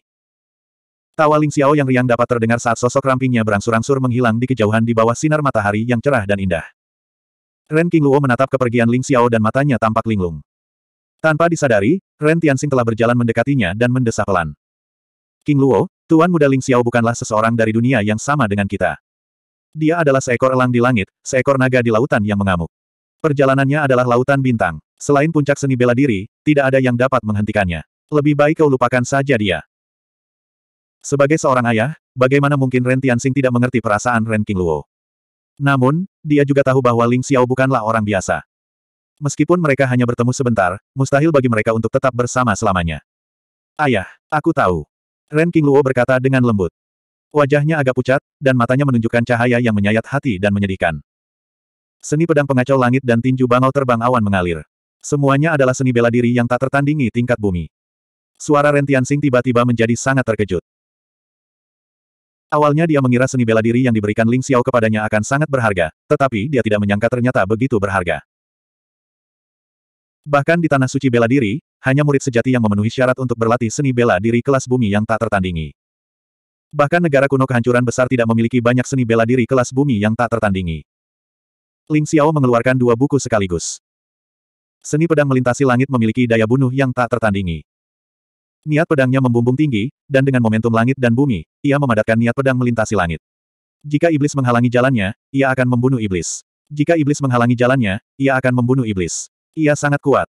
Tawa Ling Xiao yang riang dapat terdengar saat sosok rampingnya berangsur-angsur menghilang di kejauhan di bawah sinar matahari yang cerah dan indah. Ren Luo menatap kepergian Ling Xiao dan matanya tampak linglung. Tanpa disadari, Ren Tianxing telah berjalan mendekatinya dan mendesah pelan. King Luo, Tuan muda Ling Xiao bukanlah seseorang dari dunia yang sama dengan kita. Dia adalah seekor elang di langit, seekor naga di lautan yang mengamuk. Perjalanannya adalah lautan bintang. Selain puncak seni bela diri, tidak ada yang dapat menghentikannya. Lebih baik kau lupakan saja dia. Sebagai seorang ayah, bagaimana mungkin Ren Tianxing tidak mengerti perasaan Ren Luo? Namun, dia juga tahu bahwa Ling Xiao bukanlah orang biasa. Meskipun mereka hanya bertemu sebentar, mustahil bagi mereka untuk tetap bersama selamanya. Ayah, aku tahu. Ren Luo berkata dengan lembut. Wajahnya agak pucat, dan matanya menunjukkan cahaya yang menyayat hati dan menyedihkan. Seni pedang pengacau langit dan tinju bangau terbang awan mengalir. Semuanya adalah seni bela diri yang tak tertandingi tingkat bumi. Suara Rentian Sing tiba-tiba menjadi sangat terkejut. Awalnya dia mengira seni bela diri yang diberikan Ling Xiao kepadanya akan sangat berharga, tetapi dia tidak menyangka ternyata begitu berharga. Bahkan di Tanah Suci Bela Diri, hanya murid sejati yang memenuhi syarat untuk berlatih seni bela diri kelas bumi yang tak tertandingi. Bahkan negara kuno kehancuran besar tidak memiliki banyak seni bela diri kelas bumi yang tak tertandingi. Ling Xiao mengeluarkan dua buku sekaligus. Seni pedang melintasi langit memiliki daya bunuh yang tak tertandingi. Niat pedangnya membumbung tinggi, dan dengan momentum langit dan bumi, ia memadatkan niat pedang melintasi langit. Jika iblis menghalangi jalannya, ia akan membunuh iblis. Jika iblis menghalangi jalannya, ia akan membunuh iblis. Ia sangat kuat.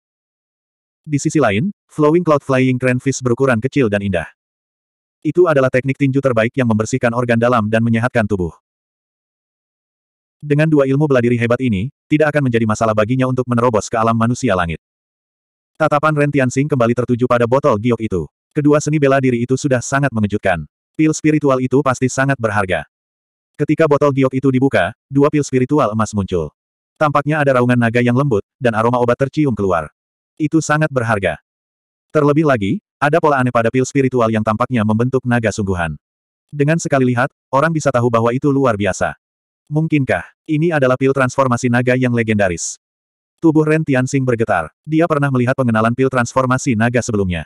Di sisi lain, Flowing Cloud Flying Crane Fish berukuran kecil dan indah. Itu adalah teknik tinju terbaik yang membersihkan organ dalam dan menyehatkan tubuh. Dengan dua ilmu beladiri hebat ini, tidak akan menjadi masalah baginya untuk menerobos ke alam manusia langit. Tatapan Ren Tianxing kembali tertuju pada botol giok itu. Kedua seni bela diri itu sudah sangat mengejutkan. Pil spiritual itu pasti sangat berharga. Ketika botol giok itu dibuka, dua pil spiritual emas muncul. Tampaknya ada raungan naga yang lembut, dan aroma obat tercium keluar. Itu sangat berharga. Terlebih lagi, ada pola aneh pada pil spiritual yang tampaknya membentuk naga sungguhan. Dengan sekali lihat, orang bisa tahu bahwa itu luar biasa. Mungkinkah, ini adalah pil transformasi naga yang legendaris? Tubuh Ren Tianxing bergetar. Dia pernah melihat pengenalan pil transformasi naga sebelumnya.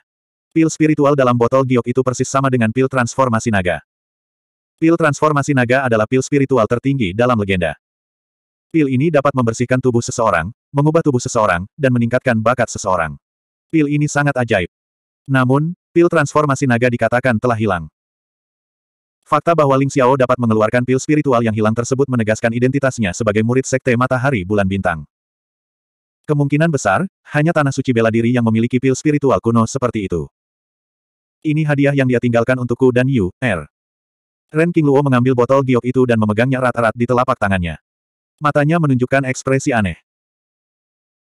Pil spiritual dalam botol giok itu persis sama dengan pil transformasi naga. Pil transformasi naga adalah pil spiritual tertinggi dalam legenda. Pil ini dapat membersihkan tubuh seseorang, mengubah tubuh seseorang, dan meningkatkan bakat seseorang. Pil ini sangat ajaib. Namun, pil transformasi naga dikatakan telah hilang. Fakta bahwa Ling Xiao dapat mengeluarkan pil spiritual yang hilang tersebut menegaskan identitasnya sebagai murid Sekte Matahari Bulan Bintang. Kemungkinan besar, hanya Tanah Suci Bela Diri yang memiliki pil spiritual kuno seperti itu. Ini hadiah yang dia tinggalkan untukku dan Yu, Er. Ren King Luo mengambil botol giok itu dan memegangnya erat-erat di telapak tangannya. Matanya menunjukkan ekspresi aneh.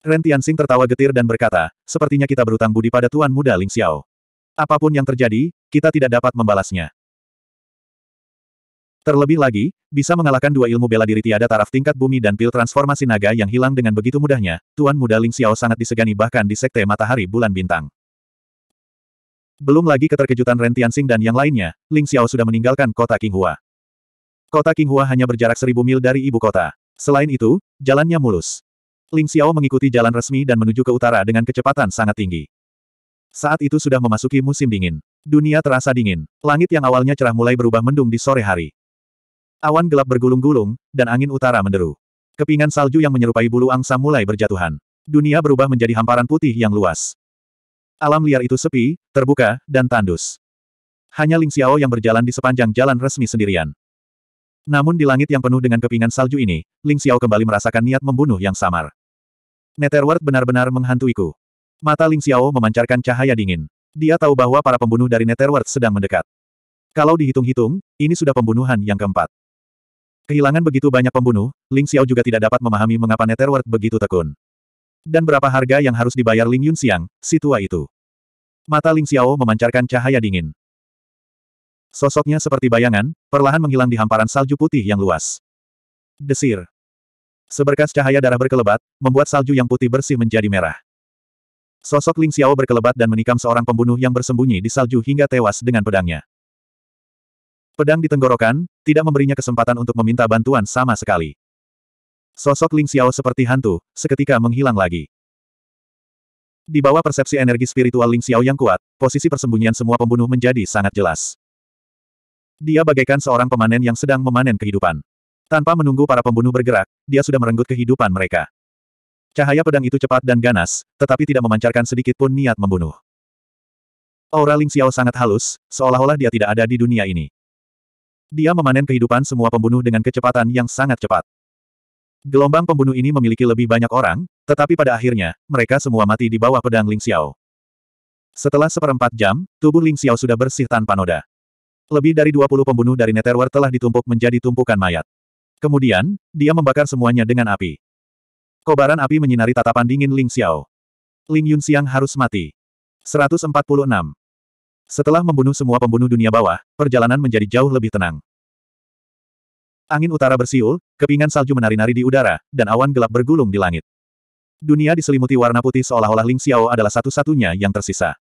Ren Tianxing tertawa getir dan berkata, sepertinya kita berutang budi pada Tuan Muda Ling Xiao. Apapun yang terjadi, kita tidak dapat membalasnya. Terlebih lagi, bisa mengalahkan dua ilmu bela diri tiada taraf tingkat bumi dan pil transformasi naga yang hilang dengan begitu mudahnya, Tuan Muda Ling Xiao sangat disegani bahkan di Sekte Matahari Bulan Bintang. Belum lagi keterkejutan Ren Tianxing dan yang lainnya, Ling Xiao sudah meninggalkan kota Qinghua. Kota Qinghua hanya berjarak seribu mil dari ibu kota. Selain itu, jalannya mulus. Ling Xiao mengikuti jalan resmi dan menuju ke utara dengan kecepatan sangat tinggi. Saat itu sudah memasuki musim dingin. Dunia terasa dingin. Langit yang awalnya cerah mulai berubah mendung di sore hari. Awan gelap bergulung-gulung, dan angin utara menderu. Kepingan salju yang menyerupai bulu angsa mulai berjatuhan. Dunia berubah menjadi hamparan putih yang luas. Alam liar itu sepi, terbuka, dan tandus. Hanya Ling Xiao yang berjalan di sepanjang jalan resmi sendirian. Namun di langit yang penuh dengan kepingan salju ini, Ling Xiao kembali merasakan niat membunuh yang samar. Netherworld benar-benar menghantuiku. Mata Ling Xiao memancarkan cahaya dingin. Dia tahu bahwa para pembunuh dari Netherworld sedang mendekat. Kalau dihitung-hitung, ini sudah pembunuhan yang keempat. Kehilangan begitu banyak pembunuh, Ling Xiao juga tidak dapat memahami mengapa Netherworld begitu tekun. Dan berapa harga yang harus dibayar Ling Yun Xiang, si tua itu. Mata Ling Xiao memancarkan cahaya dingin. Sosoknya seperti bayangan, perlahan menghilang di hamparan salju putih yang luas. Desir. Seberkas cahaya darah berkelebat, membuat salju yang putih bersih menjadi merah. Sosok Ling Xiao berkelebat dan menikam seorang pembunuh yang bersembunyi di salju hingga tewas dengan pedangnya. Pedang di tenggorokan, tidak memberinya kesempatan untuk meminta bantuan sama sekali. Sosok Ling Xiao seperti hantu, seketika menghilang lagi. Di bawah persepsi energi spiritual Ling Xiao yang kuat, posisi persembunyian semua pembunuh menjadi sangat jelas. Dia bagaikan seorang pemanen yang sedang memanen kehidupan. Tanpa menunggu para pembunuh bergerak, dia sudah merenggut kehidupan mereka. Cahaya pedang itu cepat dan ganas, tetapi tidak memancarkan sedikit pun niat membunuh. Aura Ling Xiao sangat halus, seolah-olah dia tidak ada di dunia ini. Dia memanen kehidupan semua pembunuh dengan kecepatan yang sangat cepat. Gelombang pembunuh ini memiliki lebih banyak orang, tetapi pada akhirnya, mereka semua mati di bawah pedang Ling Xiao. Setelah seperempat jam, tubuh Ling Xiao sudah bersih tanpa noda. Lebih dari 20 pembunuh dari Netherworld telah ditumpuk menjadi tumpukan mayat. Kemudian, dia membakar semuanya dengan api. Kobaran api menyinari tatapan dingin Ling Xiao. Ling Yun Xiang harus mati. 146. Setelah membunuh semua pembunuh dunia bawah, perjalanan menjadi jauh lebih tenang. Angin utara bersiul, kepingan salju menari-nari di udara, dan awan gelap bergulung di langit. Dunia diselimuti warna putih seolah-olah Ling Xiao adalah satu-satunya yang tersisa.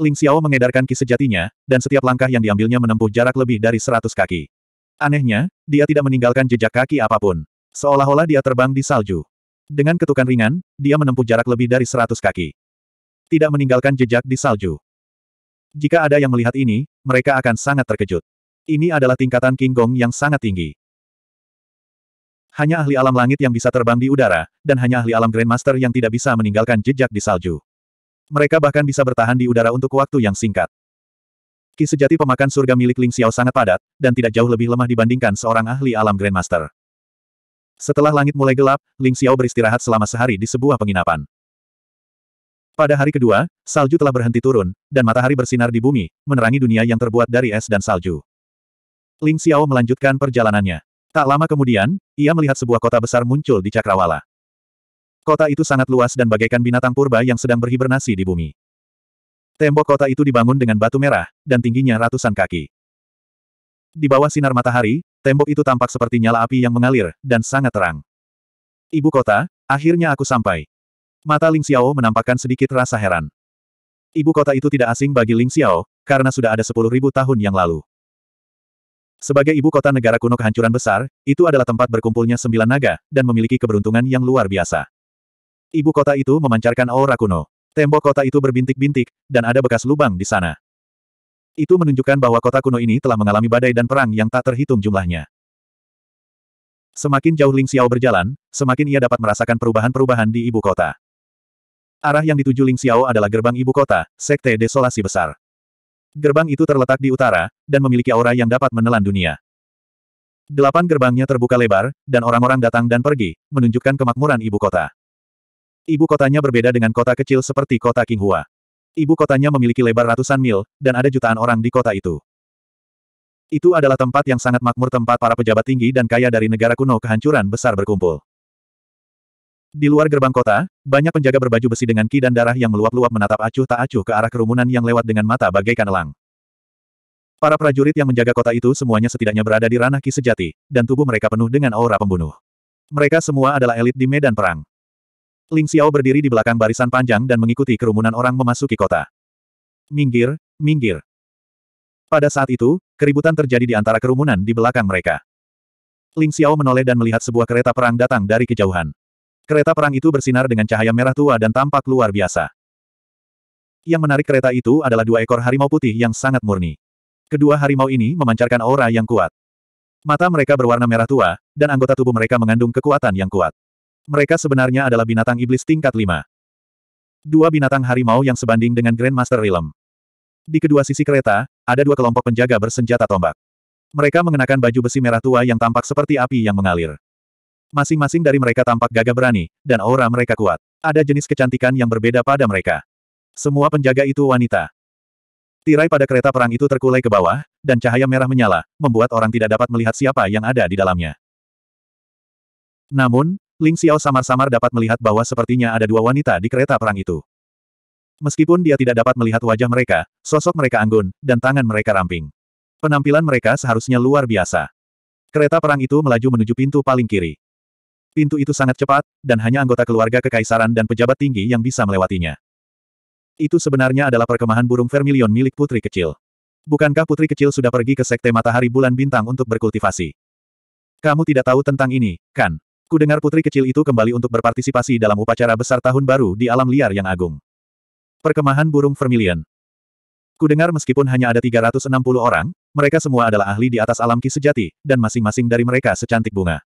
Ling Xiao mengedarkan ki sejatinya, dan setiap langkah yang diambilnya menempuh jarak lebih dari 100 kaki. Anehnya, dia tidak meninggalkan jejak kaki apapun. Seolah-olah dia terbang di salju. Dengan ketukan ringan, dia menempuh jarak lebih dari seratus kaki. Tidak meninggalkan jejak di salju. Jika ada yang melihat ini, mereka akan sangat terkejut. Ini adalah tingkatan King Gong yang sangat tinggi. Hanya ahli alam langit yang bisa terbang di udara, dan hanya ahli alam Grandmaster yang tidak bisa meninggalkan jejak di salju. Mereka bahkan bisa bertahan di udara untuk waktu yang singkat. Ki sejati pemakan surga milik Ling Xiao sangat padat, dan tidak jauh lebih lemah dibandingkan seorang ahli alam Grandmaster. Setelah langit mulai gelap, Ling Xiao beristirahat selama sehari di sebuah penginapan. Pada hari kedua, salju telah berhenti turun, dan matahari bersinar di bumi, menerangi dunia yang terbuat dari es dan salju. Ling Xiao melanjutkan perjalanannya. Tak lama kemudian, ia melihat sebuah kota besar muncul di Cakrawala. Kota itu sangat luas dan bagaikan binatang purba yang sedang berhibernasi di bumi. Tembok kota itu dibangun dengan batu merah, dan tingginya ratusan kaki. Di bawah sinar matahari, tembok itu tampak seperti nyala api yang mengalir, dan sangat terang. Ibu kota, akhirnya aku sampai. Mata Ling Xiao menampakkan sedikit rasa heran. Ibu kota itu tidak asing bagi Ling Xiao, karena sudah ada sepuluh ribu tahun yang lalu. Sebagai ibu kota negara kuno kehancuran besar, itu adalah tempat berkumpulnya sembilan naga, dan memiliki keberuntungan yang luar biasa. Ibu kota itu memancarkan aura kuno. Tembok kota itu berbintik-bintik, dan ada bekas lubang di sana. Itu menunjukkan bahwa kota kuno ini telah mengalami badai dan perang yang tak terhitung jumlahnya. Semakin jauh Ling Xiao berjalan, semakin ia dapat merasakan perubahan-perubahan di ibu kota. Arah yang dituju Ling Xiao adalah gerbang ibu kota, Sekte Desolasi Besar. Gerbang itu terletak di utara, dan memiliki aura yang dapat menelan dunia. Delapan gerbangnya terbuka lebar, dan orang-orang datang dan pergi, menunjukkan kemakmuran ibu kota. Ibu kotanya berbeda dengan kota kecil seperti kota Qinghua. Ibu kotanya memiliki lebar ratusan mil, dan ada jutaan orang di kota itu. Itu adalah tempat yang sangat makmur tempat para pejabat tinggi dan kaya dari negara kuno kehancuran besar berkumpul. Di luar gerbang kota, banyak penjaga berbaju besi dengan ki dan darah yang meluap-luap menatap acuh tak acuh ke arah kerumunan yang lewat dengan mata bagaikan elang. Para prajurit yang menjaga kota itu semuanya setidaknya berada di ranah ki sejati, dan tubuh mereka penuh dengan aura pembunuh. Mereka semua adalah elit di medan perang. Ling Xiao berdiri di belakang barisan panjang dan mengikuti kerumunan orang memasuki kota. Minggir, minggir. Pada saat itu, keributan terjadi di antara kerumunan di belakang mereka. Ling Xiao menoleh dan melihat sebuah kereta perang datang dari kejauhan. Kereta perang itu bersinar dengan cahaya merah tua dan tampak luar biasa. Yang menarik kereta itu adalah dua ekor harimau putih yang sangat murni. Kedua harimau ini memancarkan aura yang kuat. Mata mereka berwarna merah tua, dan anggota tubuh mereka mengandung kekuatan yang kuat. Mereka sebenarnya adalah binatang iblis tingkat 5. Dua binatang harimau yang sebanding dengan Grandmaster Realm. Di kedua sisi kereta, ada dua kelompok penjaga bersenjata tombak. Mereka mengenakan baju besi merah tua yang tampak seperti api yang mengalir. Masing-masing dari mereka tampak gagah berani, dan aura mereka kuat. Ada jenis kecantikan yang berbeda pada mereka. Semua penjaga itu wanita. Tirai pada kereta perang itu terkulai ke bawah, dan cahaya merah menyala, membuat orang tidak dapat melihat siapa yang ada di dalamnya. Namun, Ling Xiao samar-samar dapat melihat bahwa sepertinya ada dua wanita di kereta perang itu. Meskipun dia tidak dapat melihat wajah mereka, sosok mereka anggun, dan tangan mereka ramping. Penampilan mereka seharusnya luar biasa. Kereta perang itu melaju menuju pintu paling kiri. Pintu itu sangat cepat, dan hanya anggota keluarga kekaisaran dan pejabat tinggi yang bisa melewatinya. Itu sebenarnya adalah perkemahan burung vermilion milik putri kecil. Bukankah putri kecil sudah pergi ke sekte matahari bulan bintang untuk berkultivasi? Kamu tidak tahu tentang ini, kan? Kudengar putri kecil itu kembali untuk berpartisipasi dalam upacara besar tahun baru di alam liar yang agung. Perkemahan burung vermilion. Kudengar meskipun hanya ada 360 orang, mereka semua adalah ahli di atas alam ki sejati, dan masing-masing dari mereka secantik bunga.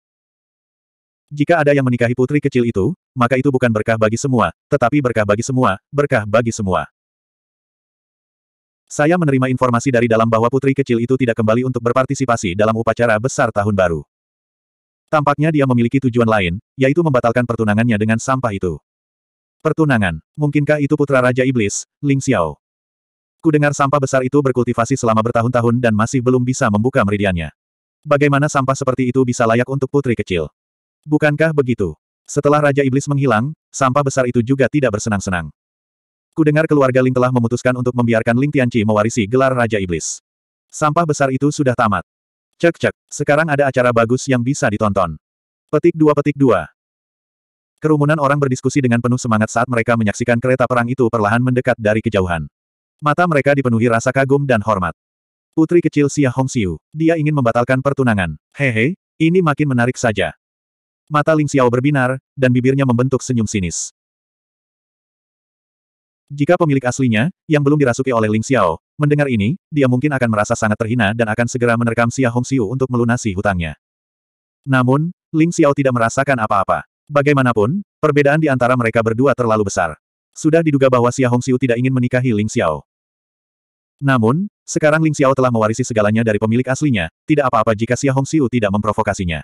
Jika ada yang menikahi putri kecil itu, maka itu bukan berkah bagi semua, tetapi berkah bagi semua, berkah bagi semua. Saya menerima informasi dari dalam bahwa putri kecil itu tidak kembali untuk berpartisipasi dalam upacara besar tahun baru. Tampaknya dia memiliki tujuan lain, yaitu membatalkan pertunangannya dengan sampah itu. Pertunangan. Mungkinkah itu putra Raja Iblis, Ling Xiao? Ku dengar sampah besar itu berkultivasi selama bertahun-tahun dan masih belum bisa membuka meridiannya. Bagaimana sampah seperti itu bisa layak untuk putri kecil? Bukankah begitu? Setelah Raja Iblis menghilang, sampah besar itu juga tidak bersenang-senang. Ku dengar keluarga Ling telah memutuskan untuk membiarkan Ling Tianqi mewarisi gelar Raja Iblis. Sampah besar itu sudah tamat. Cek-cek, sekarang ada acara bagus yang bisa ditonton. Petik dua petik dua. Kerumunan orang berdiskusi dengan penuh semangat saat mereka menyaksikan kereta perang itu perlahan mendekat dari kejauhan. Mata mereka dipenuhi rasa kagum dan hormat. Putri kecil Xia Hongxiu, dia ingin membatalkan pertunangan. Hehe, ini makin menarik saja. Mata Ling Xiao berbinar, dan bibirnya membentuk senyum sinis. Jika pemilik aslinya, yang belum dirasuki oleh Ling Xiao, Mendengar ini, dia mungkin akan merasa sangat terhina dan akan segera menerkam Xia Hongxiu untuk melunasi hutangnya. Namun, Ling Xiao tidak merasakan apa-apa. Bagaimanapun, perbedaan di antara mereka berdua terlalu besar. Sudah diduga bahwa Xia Hongxiu tidak ingin menikahi Ling Xiao. Namun, sekarang Ling Xiao telah mewarisi segalanya dari pemilik aslinya, tidak apa-apa jika Xia Hongxiu tidak memprovokasinya.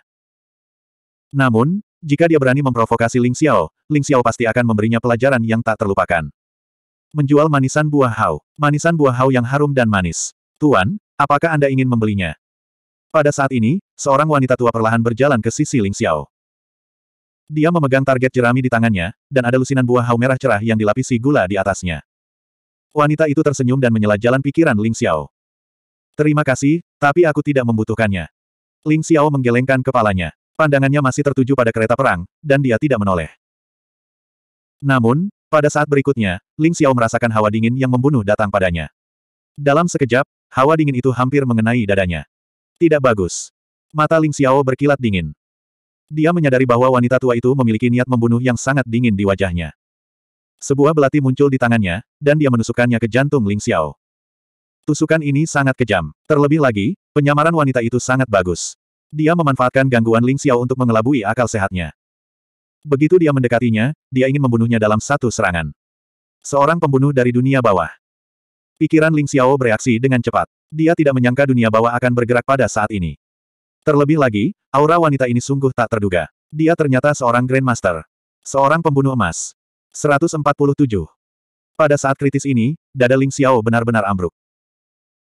Namun, jika dia berani memprovokasi Ling Xiao, Ling Xiao pasti akan memberinya pelajaran yang tak terlupakan. Menjual manisan buah hau. Manisan buah hau yang harum dan manis. Tuan, apakah Anda ingin membelinya? Pada saat ini, seorang wanita tua perlahan berjalan ke sisi Ling Xiao. Dia memegang target jerami di tangannya, dan ada lusinan buah hau merah cerah yang dilapisi gula di atasnya. Wanita itu tersenyum dan menyela jalan pikiran Ling Xiao. Terima kasih, tapi aku tidak membutuhkannya. Ling Xiao menggelengkan kepalanya. Pandangannya masih tertuju pada kereta perang, dan dia tidak menoleh. Namun, pada saat berikutnya, Ling Xiao merasakan hawa dingin yang membunuh datang padanya. Dalam sekejap, hawa dingin itu hampir mengenai dadanya. Tidak bagus. Mata Ling Xiao berkilat dingin. Dia menyadari bahwa wanita tua itu memiliki niat membunuh yang sangat dingin di wajahnya. Sebuah belati muncul di tangannya, dan dia menusukkannya ke jantung Ling Xiao. Tusukan ini sangat kejam. Terlebih lagi, penyamaran wanita itu sangat bagus. Dia memanfaatkan gangguan Ling Xiao untuk mengelabui akal sehatnya. Begitu dia mendekatinya, dia ingin membunuhnya dalam satu serangan. Seorang pembunuh dari dunia bawah. Pikiran Ling Xiao bereaksi dengan cepat. Dia tidak menyangka dunia bawah akan bergerak pada saat ini. Terlebih lagi, aura wanita ini sungguh tak terduga. Dia ternyata seorang Grandmaster. Seorang pembunuh emas. 147. Pada saat kritis ini, dada Ling Xiao benar-benar ambruk.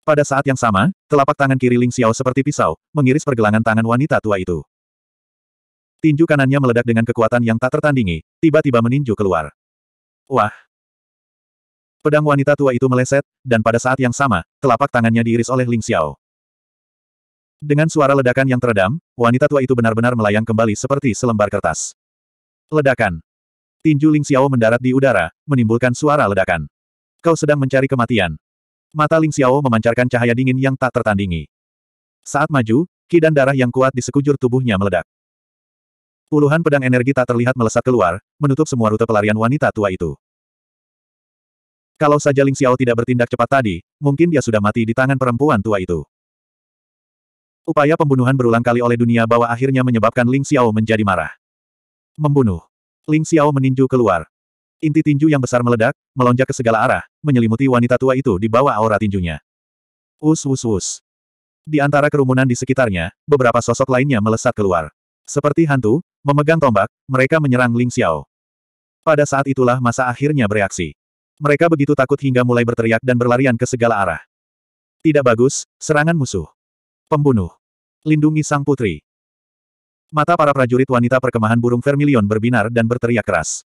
Pada saat yang sama, telapak tangan kiri Ling Xiao seperti pisau, mengiris pergelangan tangan wanita tua itu. Tinju kanannya meledak dengan kekuatan yang tak tertandingi, tiba-tiba meninju keluar. Wah! Pedang wanita tua itu meleset, dan pada saat yang sama, telapak tangannya diiris oleh Ling Xiao. Dengan suara ledakan yang teredam, wanita tua itu benar-benar melayang kembali seperti selembar kertas. Ledakan. Tinju Ling Xiao mendarat di udara, menimbulkan suara ledakan. Kau sedang mencari kematian. Mata Ling Xiao memancarkan cahaya dingin yang tak tertandingi. Saat maju, ki dan darah yang kuat di sekujur tubuhnya meledak. Puluhan pedang energi tak terlihat melesat keluar, menutup semua rute pelarian wanita tua itu. Kalau saja Ling Xiao tidak bertindak cepat tadi, mungkin dia sudah mati di tangan perempuan tua itu. Upaya pembunuhan berulang kali oleh dunia bawah akhirnya menyebabkan Ling Xiao menjadi marah. Membunuh. Ling Xiao meninju keluar. Inti tinju yang besar meledak, melonjak ke segala arah, menyelimuti wanita tua itu di bawah aura tinjunya. Us us us. Di antara kerumunan di sekitarnya, beberapa sosok lainnya melesat keluar. Seperti hantu, memegang tombak, mereka menyerang Ling Xiao. Pada saat itulah masa akhirnya bereaksi. Mereka begitu takut hingga mulai berteriak dan berlarian ke segala arah. Tidak bagus, serangan musuh. Pembunuh. Lindungi sang putri. Mata para prajurit wanita perkemahan burung vermilion berbinar dan berteriak keras.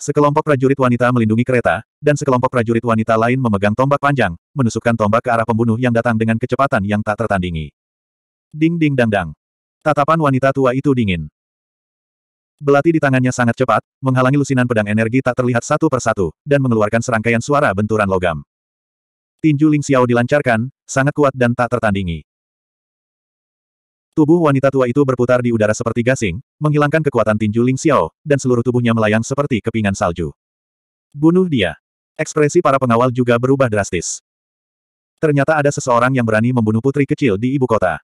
Sekelompok prajurit wanita melindungi kereta, dan sekelompok prajurit wanita lain memegang tombak panjang, menusukkan tombak ke arah pembunuh yang datang dengan kecepatan yang tak tertandingi. Ding ding dang dang. Tatapan wanita tua itu dingin. Belati di tangannya sangat cepat, menghalangi lusinan pedang energi tak terlihat satu persatu, dan mengeluarkan serangkaian suara benturan logam. Tinju Ling Xiao dilancarkan, sangat kuat dan tak tertandingi. Tubuh wanita tua itu berputar di udara seperti gasing, menghilangkan kekuatan tinju Ling Xiao, dan seluruh tubuhnya melayang seperti kepingan salju. Bunuh dia. Ekspresi para pengawal juga berubah drastis. Ternyata ada seseorang yang berani membunuh putri kecil di ibu kota.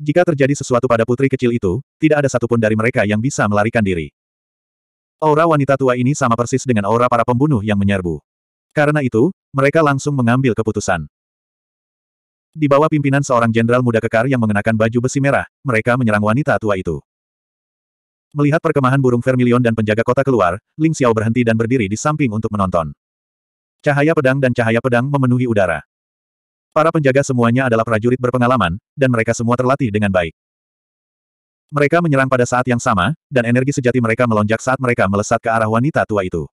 Jika terjadi sesuatu pada putri kecil itu, tidak ada satupun dari mereka yang bisa melarikan diri. Aura wanita tua ini sama persis dengan aura para pembunuh yang menyerbu. Karena itu, mereka langsung mengambil keputusan. Di bawah pimpinan seorang jenderal muda kekar yang mengenakan baju besi merah, mereka menyerang wanita tua itu. Melihat perkemahan burung vermilion dan penjaga kota keluar, Ling Xiao berhenti dan berdiri di samping untuk menonton. Cahaya pedang dan cahaya pedang memenuhi udara. Para penjaga semuanya adalah prajurit berpengalaman, dan mereka semua terlatih dengan baik. Mereka menyerang pada saat yang sama, dan energi sejati mereka melonjak saat mereka melesat ke arah wanita tua itu.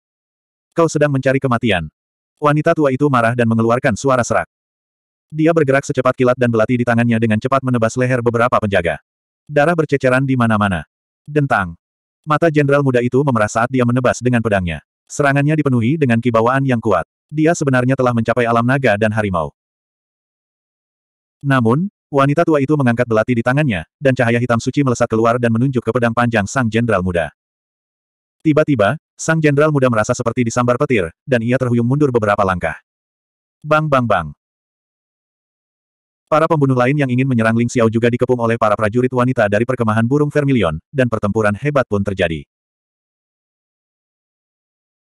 Kau sedang mencari kematian. Wanita tua itu marah dan mengeluarkan suara serak. Dia bergerak secepat kilat dan belati di tangannya dengan cepat menebas leher beberapa penjaga. Darah berceceran di mana-mana. Dentang. Mata jenderal muda itu memerah saat dia menebas dengan pedangnya. Serangannya dipenuhi dengan kibawaan yang kuat. Dia sebenarnya telah mencapai alam naga dan harimau. Namun, wanita tua itu mengangkat belati di tangannya, dan cahaya hitam suci melesat keluar dan menunjuk ke pedang panjang sang jenderal muda. Tiba-tiba, sang jenderal muda merasa seperti disambar petir, dan ia terhuyung mundur beberapa langkah. Bang bang bang. Para pembunuh lain yang ingin menyerang Ling Xiao juga dikepung oleh para prajurit wanita dari perkemahan burung vermilion, dan pertempuran hebat pun terjadi.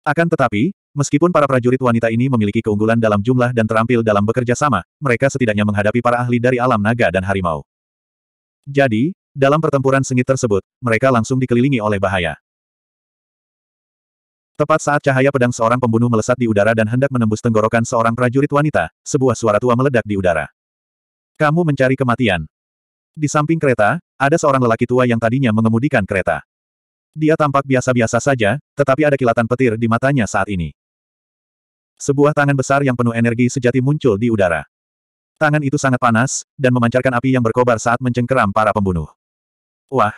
Akan tetapi, Meskipun para prajurit wanita ini memiliki keunggulan dalam jumlah dan terampil dalam bekerja sama, mereka setidaknya menghadapi para ahli dari alam naga dan harimau. Jadi, dalam pertempuran sengit tersebut, mereka langsung dikelilingi oleh bahaya. Tepat saat cahaya pedang seorang pembunuh melesat di udara dan hendak menembus tenggorokan seorang prajurit wanita, sebuah suara tua meledak di udara. Kamu mencari kematian. Di samping kereta, ada seorang lelaki tua yang tadinya mengemudikan kereta. Dia tampak biasa-biasa saja, tetapi ada kilatan petir di matanya saat ini. Sebuah tangan besar yang penuh energi sejati muncul di udara. Tangan itu sangat panas, dan memancarkan api yang berkobar saat mencengkeram para pembunuh. Wah!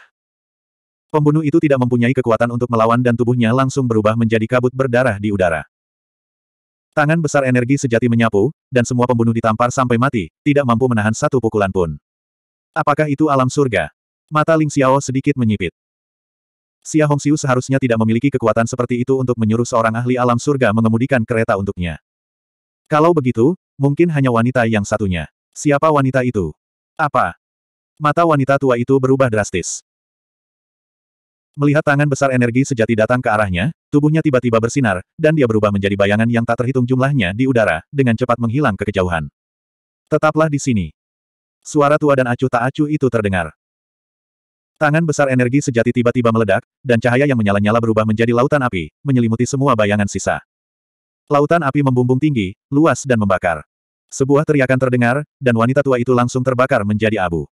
Pembunuh itu tidak mempunyai kekuatan untuk melawan dan tubuhnya langsung berubah menjadi kabut berdarah di udara. Tangan besar energi sejati menyapu, dan semua pembunuh ditampar sampai mati, tidak mampu menahan satu pukulan pun. Apakah itu alam surga? Mata Ling Xiao sedikit menyipit. Xia Hongxiu seharusnya tidak memiliki kekuatan seperti itu untuk menyuruh seorang ahli alam surga mengemudikan kereta untuknya. Kalau begitu, mungkin hanya wanita yang satunya. Siapa wanita itu? Apa? Mata wanita tua itu berubah drastis. Melihat tangan besar energi sejati datang ke arahnya, tubuhnya tiba-tiba bersinar, dan dia berubah menjadi bayangan yang tak terhitung jumlahnya di udara, dengan cepat menghilang ke kejauhan. Tetaplah di sini. Suara tua dan acuh tak acuh itu terdengar. Tangan besar energi sejati tiba-tiba meledak, dan cahaya yang menyala-nyala berubah menjadi lautan api, menyelimuti semua bayangan sisa. Lautan api membumbung tinggi, luas dan membakar. Sebuah teriakan terdengar, dan wanita tua itu langsung terbakar menjadi abu.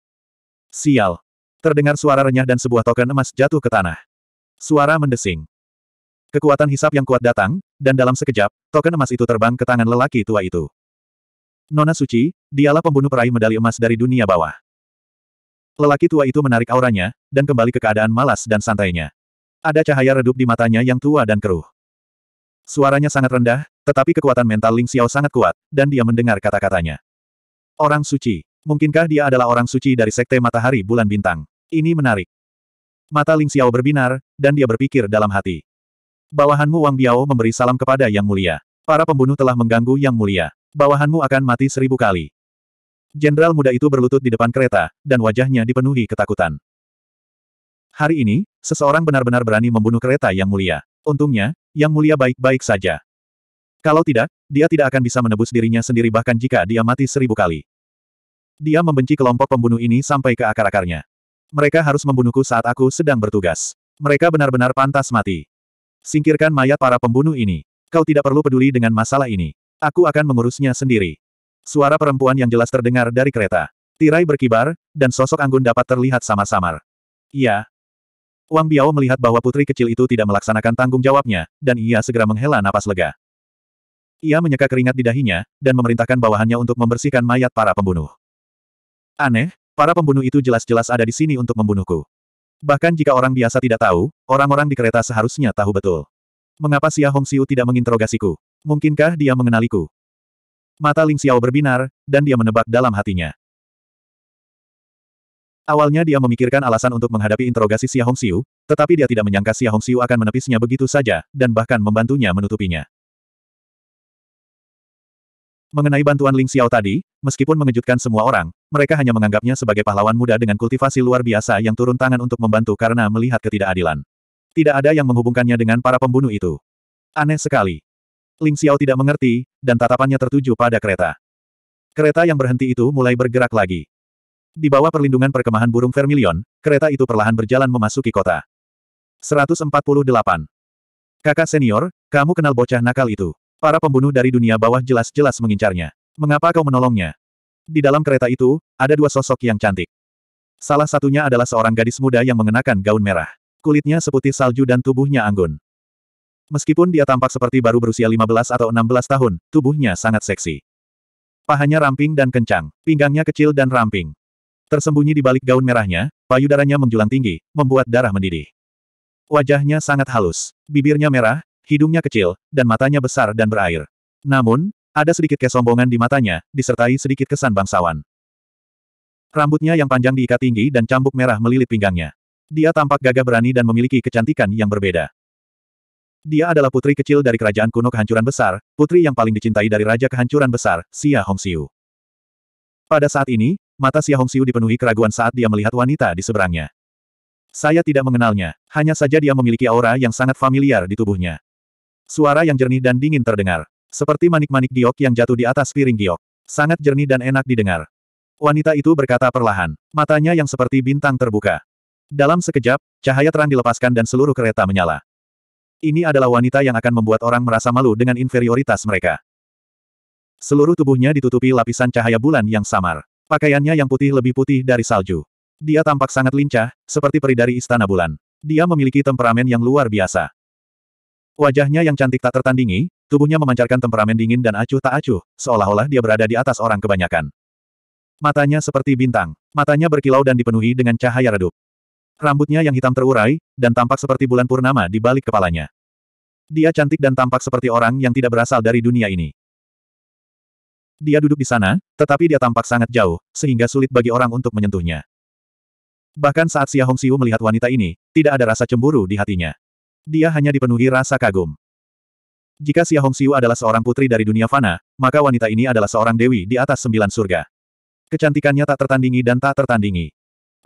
Sial. Terdengar suara renyah dan sebuah token emas jatuh ke tanah. Suara mendesing. Kekuatan hisap yang kuat datang, dan dalam sekejap, token emas itu terbang ke tangan lelaki tua itu. Nona Suci, dialah pembunuh peraih medali emas dari dunia bawah. Lelaki tua itu menarik auranya, dan kembali ke keadaan malas dan santainya. Ada cahaya redup di matanya yang tua dan keruh. Suaranya sangat rendah, tetapi kekuatan mental Ling Xiao sangat kuat, dan dia mendengar kata-katanya. Orang suci. Mungkinkah dia adalah orang suci dari Sekte Matahari Bulan Bintang? Ini menarik. Mata Ling Xiao berbinar, dan dia berpikir dalam hati. Bawahanmu Wang Biao memberi salam kepada Yang Mulia. Para pembunuh telah mengganggu Yang Mulia. Bawahanmu akan mati seribu kali. Jenderal muda itu berlutut di depan kereta, dan wajahnya dipenuhi ketakutan. Hari ini, seseorang benar-benar berani membunuh kereta yang mulia. Untungnya, yang mulia baik-baik saja. Kalau tidak, dia tidak akan bisa menebus dirinya sendiri bahkan jika dia mati seribu kali. Dia membenci kelompok pembunuh ini sampai ke akar-akarnya. Mereka harus membunuhku saat aku sedang bertugas. Mereka benar-benar pantas mati. Singkirkan mayat para pembunuh ini. Kau tidak perlu peduli dengan masalah ini. Aku akan mengurusnya sendiri. Suara perempuan yang jelas terdengar dari kereta. Tirai berkibar, dan sosok Anggun dapat terlihat samar-samar. Iya. Wang Biao melihat bahwa putri kecil itu tidak melaksanakan tanggung jawabnya, dan ia segera menghela napas lega. Ia menyeka keringat di dahinya, dan memerintahkan bawahannya untuk membersihkan mayat para pembunuh. Aneh, para pembunuh itu jelas-jelas ada di sini untuk membunuhku. Bahkan jika orang biasa tidak tahu, orang-orang di kereta seharusnya tahu betul. Mengapa Xia Xiu tidak menginterogasiku? Mungkinkah dia mengenaliku? Mata Ling Xiao berbinar, dan dia menebak dalam hatinya. Awalnya dia memikirkan alasan untuk menghadapi interogasi Xia Hongxiu, tetapi dia tidak menyangka Xia Hongxiu akan menepisnya begitu saja, dan bahkan membantunya menutupinya. Mengenai bantuan Ling Xiao tadi, meskipun mengejutkan semua orang, mereka hanya menganggapnya sebagai pahlawan muda dengan kultivasi luar biasa yang turun tangan untuk membantu karena melihat ketidakadilan. Tidak ada yang menghubungkannya dengan para pembunuh itu. Aneh sekali. Ling Xiao tidak mengerti, dan tatapannya tertuju pada kereta. Kereta yang berhenti itu mulai bergerak lagi. Di bawah perlindungan perkemahan burung vermilion, kereta itu perlahan berjalan memasuki kota. 148. Kakak senior, kamu kenal bocah nakal itu. Para pembunuh dari dunia bawah jelas-jelas mengincarnya. Mengapa kau menolongnya? Di dalam kereta itu, ada dua sosok yang cantik. Salah satunya adalah seorang gadis muda yang mengenakan gaun merah. Kulitnya seputih salju dan tubuhnya anggun. Meskipun dia tampak seperti baru berusia 15 atau 16 tahun, tubuhnya sangat seksi. Pahanya ramping dan kencang, pinggangnya kecil dan ramping. Tersembunyi di balik gaun merahnya, payudaranya menjulang tinggi, membuat darah mendidih. Wajahnya sangat halus, bibirnya merah, hidungnya kecil, dan matanya besar dan berair. Namun, ada sedikit kesombongan di matanya, disertai sedikit kesan bangsawan. Rambutnya yang panjang diikat tinggi dan cambuk merah melilit pinggangnya. Dia tampak gagah berani dan memiliki kecantikan yang berbeda. Dia adalah putri kecil dari kerajaan kuno kehancuran besar, putri yang paling dicintai dari raja kehancuran besar, Xia Hongxiu. Pada saat ini, mata Xia Hongxiu dipenuhi keraguan saat dia melihat wanita di seberangnya. Saya tidak mengenalnya, hanya saja dia memiliki aura yang sangat familiar di tubuhnya. Suara yang jernih dan dingin terdengar, seperti manik-manik giok yang jatuh di atas piring giok. Sangat jernih dan enak didengar. Wanita itu berkata perlahan, matanya yang seperti bintang terbuka. Dalam sekejap, cahaya terang dilepaskan dan seluruh kereta menyala. Ini adalah wanita yang akan membuat orang merasa malu dengan inferioritas mereka. Seluruh tubuhnya ditutupi lapisan cahaya bulan yang samar. Pakaiannya yang putih lebih putih dari salju. Dia tampak sangat lincah, seperti peri dari istana bulan. Dia memiliki temperamen yang luar biasa. Wajahnya yang cantik tak tertandingi, tubuhnya memancarkan temperamen dingin dan acuh tak acuh, seolah-olah dia berada di atas orang kebanyakan. Matanya seperti bintang. Matanya berkilau dan dipenuhi dengan cahaya redup. Rambutnya yang hitam terurai, dan tampak seperti bulan purnama di balik kepalanya. Dia cantik dan tampak seperti orang yang tidak berasal dari dunia ini. Dia duduk di sana, tetapi dia tampak sangat jauh, sehingga sulit bagi orang untuk menyentuhnya. Bahkan saat Xia Hongxiu melihat wanita ini, tidak ada rasa cemburu di hatinya. Dia hanya dipenuhi rasa kagum. Jika Xia Hongxiu adalah seorang putri dari dunia fana, maka wanita ini adalah seorang dewi di atas sembilan surga. Kecantikannya tak tertandingi dan tak tertandingi.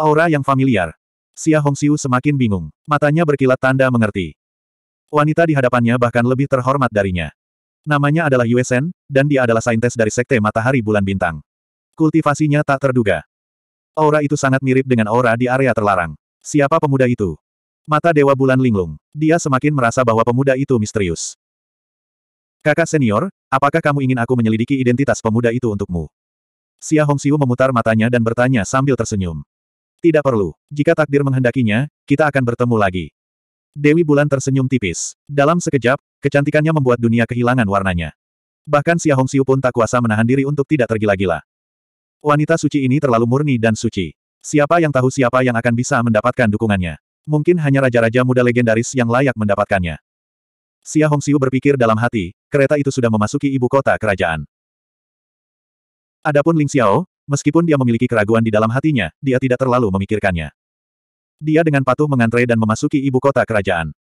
Aura yang familiar, Xia Hongxiu semakin bingung. Matanya berkilat tanda mengerti. Wanita di hadapannya bahkan lebih terhormat darinya. Namanya adalah Yue Sen, dan dia adalah saintis dari Sekte Matahari Bulan Bintang. Kultivasinya tak terduga. Aura itu sangat mirip dengan aura di area terlarang. Siapa pemuda itu? Mata Dewa Bulan linglung. Dia semakin merasa bahwa pemuda itu misterius. Kakak senior, apakah kamu ingin aku menyelidiki identitas pemuda itu untukmu? Xia Hongxiu memutar matanya dan bertanya sambil tersenyum. Tidak perlu. Jika takdir menghendakinya, kita akan bertemu lagi. Dewi Bulan tersenyum tipis. Dalam sekejap, kecantikannya membuat dunia kehilangan warnanya. Bahkan Xia Hongxiu pun tak kuasa menahan diri untuk tidak tergila-gila. Wanita suci ini terlalu murni dan suci. Siapa yang tahu siapa yang akan bisa mendapatkan dukungannya? Mungkin hanya raja-raja muda legendaris yang layak mendapatkannya. Xia Hongxiu berpikir dalam hati, kereta itu sudah memasuki ibu kota kerajaan. Adapun Ling Xiao, Meskipun dia memiliki keraguan di dalam hatinya, dia tidak terlalu memikirkannya. Dia dengan patuh mengantre dan memasuki ibu kota kerajaan.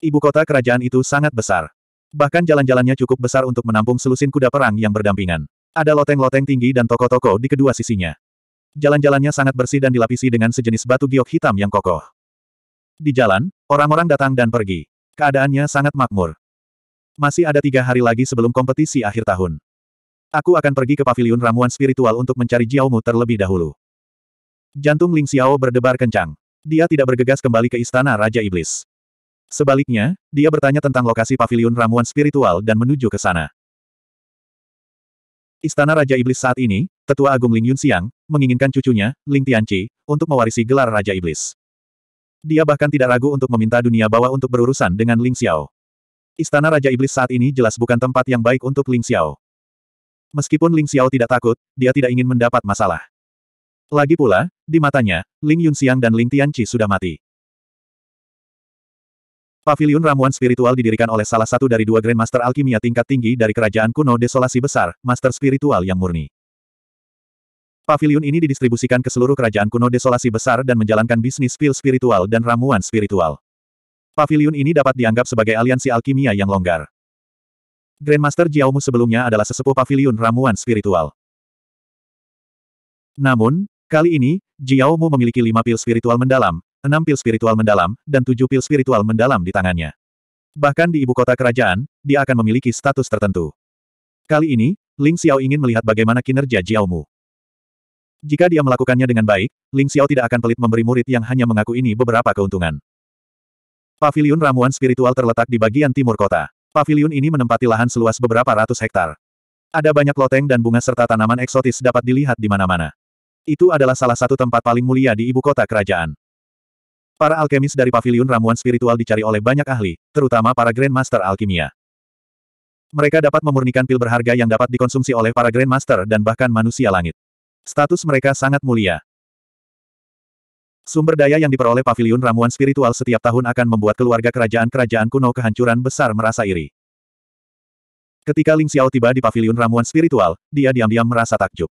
Ibu kota kerajaan itu sangat besar. Bahkan jalan-jalannya cukup besar untuk menampung selusin kuda perang yang berdampingan. Ada loteng-loteng tinggi dan toko-toko di kedua sisinya. Jalan-jalannya sangat bersih dan dilapisi dengan sejenis batu giok hitam yang kokoh. Di jalan, orang-orang datang dan pergi. Keadaannya sangat makmur. Masih ada tiga hari lagi sebelum kompetisi akhir tahun. Aku akan pergi ke paviliun ramuan spiritual untuk mencari Jiaomu terlebih dahulu. Jantung Ling Xiao berdebar kencang. Dia tidak bergegas kembali ke istana Raja Iblis. Sebaliknya, dia bertanya tentang lokasi paviliun ramuan spiritual dan menuju ke sana. Istana Raja Iblis saat ini, Tetua Agung Ling Yunxiang, menginginkan cucunya, Ling Tianqi, untuk mewarisi gelar Raja Iblis. Dia bahkan tidak ragu untuk meminta dunia bawah untuk berurusan dengan Ling Xiao. Istana Raja Iblis saat ini jelas bukan tempat yang baik untuk Ling Xiao. Meskipun Ling Xiao tidak takut, dia tidak ingin mendapat masalah. Lagi pula, di matanya, Ling Yun Xiang dan Ling Tianqi sudah mati. Pavilion ramuan spiritual didirikan oleh salah satu dari dua Grandmaster Alkimia tingkat tinggi dari kerajaan kuno desolasi besar, Master Spiritual yang murni. Pavilion ini didistribusikan ke seluruh kerajaan kuno desolasi besar dan menjalankan bisnis pil spiritual dan ramuan spiritual. Pavilion ini dapat dianggap sebagai aliansi alkimia yang longgar. Grandmaster Jiaomu sebelumnya adalah sesepuh pavilion ramuan spiritual. Namun, kali ini, Jiaomu memiliki lima pil spiritual mendalam, enam pil spiritual mendalam, dan tujuh pil spiritual mendalam di tangannya. Bahkan di ibu kota kerajaan, dia akan memiliki status tertentu. Kali ini, Ling Xiao ingin melihat bagaimana kinerja Jiaomu. Jika dia melakukannya dengan baik, Ling Xiao tidak akan pelit memberi murid yang hanya mengaku ini beberapa keuntungan. Pavilion ramuan spiritual terletak di bagian timur kota. Paviliun ini menempati lahan seluas beberapa ratus hektar. Ada banyak loteng dan bunga serta tanaman eksotis dapat dilihat di mana-mana. Itu adalah salah satu tempat paling mulia di ibu kota kerajaan. Para alkemis dari paviliun ramuan spiritual dicari oleh banyak ahli, terutama para Grandmaster Alkimia. Mereka dapat memurnikan pil berharga yang dapat dikonsumsi oleh para Grandmaster dan bahkan manusia langit. Status mereka sangat mulia. Sumber daya yang diperoleh paviliun ramuan spiritual setiap tahun akan membuat keluarga kerajaan-kerajaan kuno kehancuran besar merasa iri. Ketika Ling Xiao tiba di paviliun ramuan spiritual, dia diam-diam merasa takjub.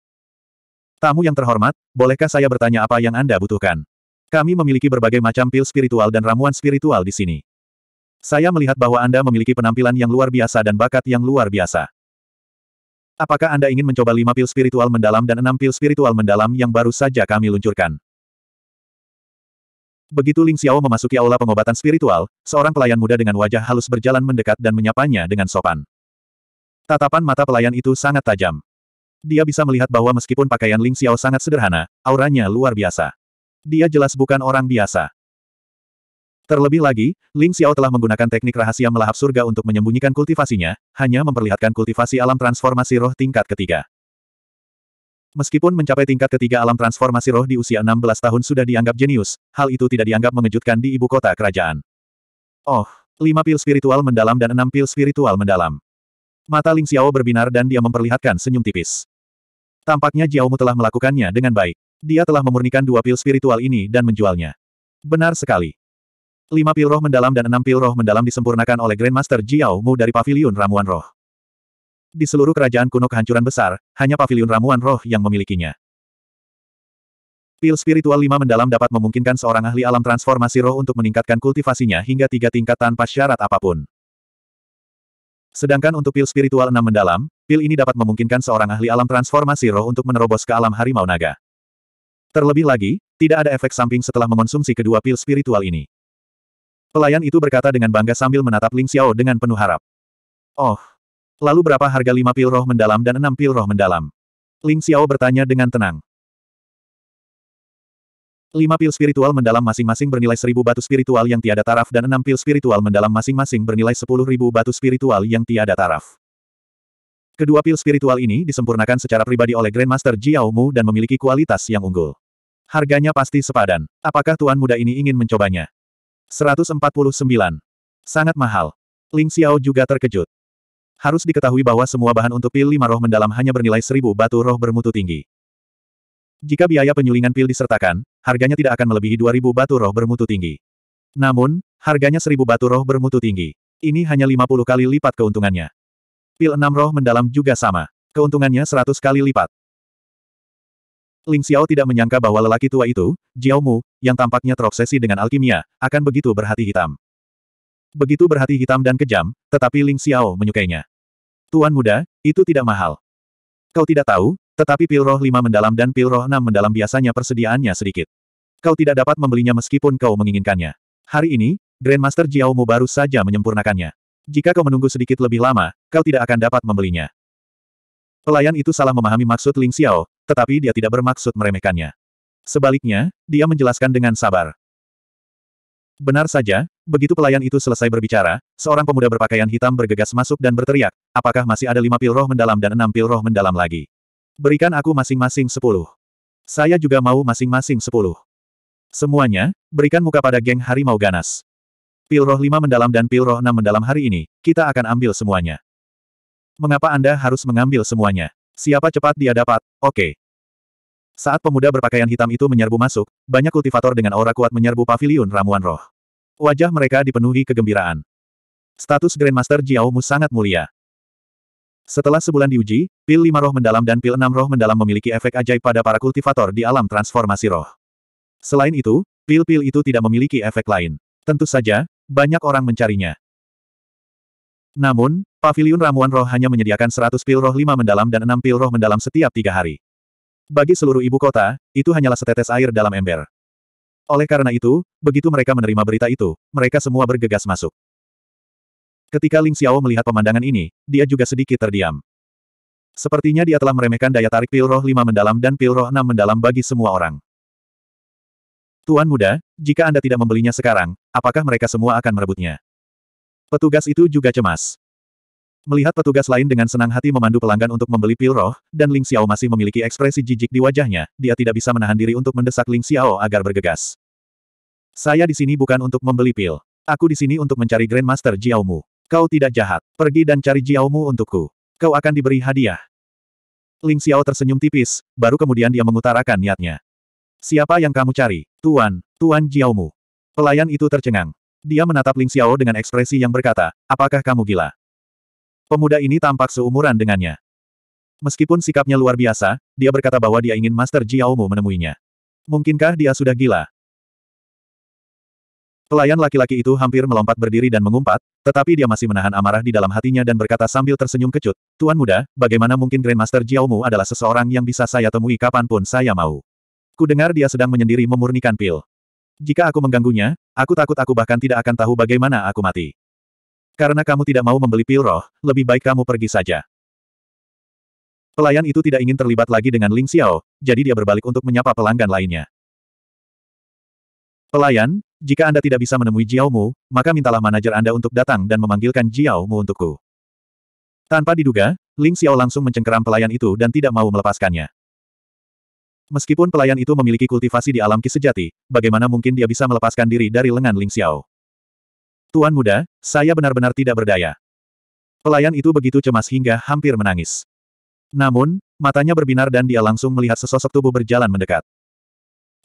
Tamu yang terhormat, bolehkah saya bertanya apa yang Anda butuhkan? Kami memiliki berbagai macam pil spiritual dan ramuan spiritual di sini. Saya melihat bahwa Anda memiliki penampilan yang luar biasa dan bakat yang luar biasa. Apakah Anda ingin mencoba lima pil spiritual mendalam dan enam pil spiritual mendalam yang baru saja kami luncurkan? Begitu Ling Xiao memasuki aula pengobatan spiritual, seorang pelayan muda dengan wajah halus berjalan mendekat dan menyapanya dengan sopan. Tatapan mata pelayan itu sangat tajam. Dia bisa melihat bahwa meskipun pakaian Ling Xiao sangat sederhana, auranya luar biasa. Dia jelas bukan orang biasa. Terlebih lagi, Ling Xiao telah menggunakan teknik rahasia melahap surga untuk menyembunyikan kultivasinya, hanya memperlihatkan kultivasi alam transformasi roh tingkat ketiga. Meskipun mencapai tingkat ketiga alam transformasi roh di usia 16 tahun sudah dianggap jenius, hal itu tidak dianggap mengejutkan di ibu kota kerajaan. Oh, lima pil spiritual mendalam dan enam pil spiritual mendalam. Mata Ling Xiao berbinar dan dia memperlihatkan senyum tipis. Tampaknya Jiaomu telah melakukannya dengan baik. Dia telah memurnikan dua pil spiritual ini dan menjualnya. Benar sekali. Lima pil roh mendalam dan enam pil roh mendalam disempurnakan oleh Grandmaster Jiao Mu dari Paviliun Ramuan Roh. Di seluruh kerajaan kuno kehancuran besar, hanya pavilion ramuan roh yang memilikinya. Pil spiritual lima mendalam dapat memungkinkan seorang ahli alam transformasi roh untuk meningkatkan kultivasinya hingga tiga tingkat tanpa syarat apapun. Sedangkan untuk pil spiritual enam mendalam, pil ini dapat memungkinkan seorang ahli alam transformasi roh untuk menerobos ke alam harimau naga. Terlebih lagi, tidak ada efek samping setelah mengonsumsi kedua pil spiritual ini. Pelayan itu berkata dengan bangga sambil menatap Ling Xiao dengan penuh harap. Oh, Lalu berapa harga lima pil roh mendalam dan enam pil roh mendalam? Ling Xiao bertanya dengan tenang. Lima pil spiritual mendalam masing-masing bernilai seribu batu spiritual yang tiada taraf dan enam pil spiritual mendalam masing-masing bernilai sepuluh ribu batu spiritual yang tiada taraf. Kedua pil spiritual ini disempurnakan secara pribadi oleh Grandmaster Jiao Mu dan memiliki kualitas yang unggul. Harganya pasti sepadan. Apakah tuan muda ini ingin mencobanya? 149. Sangat mahal. Ling Xiao juga terkejut. Harus diketahui bahwa semua bahan untuk pil lima roh mendalam hanya bernilai seribu batu roh bermutu tinggi. Jika biaya penyulingan pil disertakan, harganya tidak akan melebihi dua ribu batu roh bermutu tinggi. Namun, harganya seribu batu roh bermutu tinggi. Ini hanya lima puluh kali lipat keuntungannya. Pil enam roh mendalam juga sama. Keuntungannya seratus kali lipat. Ling Xiao tidak menyangka bahwa lelaki tua itu, Jiao Mu, yang tampaknya terobsesi dengan alkimia, akan begitu berhati hitam. Begitu berhati hitam dan kejam, tetapi Ling Xiao menyukainya. Tuan muda, itu tidak mahal. Kau tidak tahu, tetapi pil roh 5 mendalam dan pil roh 6 mendalam biasanya persediaannya sedikit. Kau tidak dapat membelinya meskipun kau menginginkannya. Hari ini, Grandmaster Jiao Mu baru saja menyempurnakannya. Jika kau menunggu sedikit lebih lama, kau tidak akan dapat membelinya. Pelayan itu salah memahami maksud Ling Xiao, tetapi dia tidak bermaksud meremehkannya. Sebaliknya, dia menjelaskan dengan sabar. Benar saja, begitu pelayan itu selesai berbicara, seorang pemuda berpakaian hitam bergegas masuk dan berteriak, apakah masih ada lima pil roh mendalam dan enam pil roh mendalam lagi? Berikan aku masing-masing sepuluh. Saya juga mau masing-masing sepuluh. Semuanya, berikan muka pada geng harimau ganas. Pil roh lima mendalam dan pil roh enam mendalam hari ini, kita akan ambil semuanya. Mengapa Anda harus mengambil semuanya? Siapa cepat dia dapat, oke. Okay. Saat pemuda berpakaian hitam itu menyerbu masuk, banyak kultivator dengan aura kuat menyerbu paviliun ramuan roh. Wajah mereka dipenuhi kegembiraan. Status Grandmaster Jiao Mu sangat mulia. Setelah sebulan diuji, pil Lima roh mendalam dan pil Enam roh mendalam memiliki efek ajaib pada para kultivator di alam transformasi roh. Selain itu, pil-pil itu tidak memiliki efek lain. Tentu saja, banyak orang mencarinya. Namun, paviliun ramuan roh hanya menyediakan 100 pil roh Lima mendalam dan 6 pil roh mendalam setiap tiga hari. Bagi seluruh ibu kota, itu hanyalah setetes air dalam ember. Oleh karena itu, begitu mereka menerima berita itu, mereka semua bergegas masuk. Ketika Ling Xiao melihat pemandangan ini, dia juga sedikit terdiam. Sepertinya dia telah meremehkan daya tarik pil roh 5 mendalam dan pil roh 6 mendalam bagi semua orang. Tuan muda, jika Anda tidak membelinya sekarang, apakah mereka semua akan merebutnya? Petugas itu juga cemas. Melihat petugas lain dengan senang hati memandu pelanggan untuk membeli pil roh, dan Ling Xiao masih memiliki ekspresi jijik di wajahnya, dia tidak bisa menahan diri untuk mendesak Ling Xiao agar bergegas. Saya di sini bukan untuk membeli pil. Aku di sini untuk mencari Grandmaster Jiaomu. Kau tidak jahat. Pergi dan cari Jiaomu untukku. Kau akan diberi hadiah. Ling Xiao tersenyum tipis, baru kemudian dia mengutarakan niatnya. Siapa yang kamu cari? Tuan, Tuan Jiaomu. Pelayan itu tercengang. Dia menatap Ling Xiao dengan ekspresi yang berkata, apakah kamu gila? Pemuda ini tampak seumuran dengannya. Meskipun sikapnya luar biasa, dia berkata bahwa dia ingin Master Jiaomu menemuinya. Mungkinkah dia sudah gila? Pelayan laki-laki itu hampir melompat berdiri dan mengumpat, tetapi dia masih menahan amarah di dalam hatinya dan berkata sambil tersenyum kecut, Tuan muda, bagaimana mungkin Grandmaster Jiaomu adalah seseorang yang bisa saya temui kapanpun saya mau? Kudengar dia sedang menyendiri memurnikan pil. Jika aku mengganggunya, aku takut aku bahkan tidak akan tahu bagaimana aku mati. Karena kamu tidak mau membeli pil roh, lebih baik kamu pergi saja. Pelayan itu tidak ingin terlibat lagi dengan Ling Xiao, jadi dia berbalik untuk menyapa pelanggan lainnya. Pelayan, jika Anda tidak bisa menemui Jiao Mu, maka mintalah manajer Anda untuk datang dan memanggilkan Jiao Mu untukku. Tanpa diduga, Ling Xiao langsung mencengkeram pelayan itu dan tidak mau melepaskannya. Meskipun pelayan itu memiliki kultivasi di alam ki sejati, bagaimana mungkin dia bisa melepaskan diri dari lengan Ling Xiao? Tuan muda, saya benar-benar tidak berdaya. Pelayan itu begitu cemas hingga hampir menangis. Namun, matanya berbinar dan dia langsung melihat sesosok tubuh berjalan mendekat.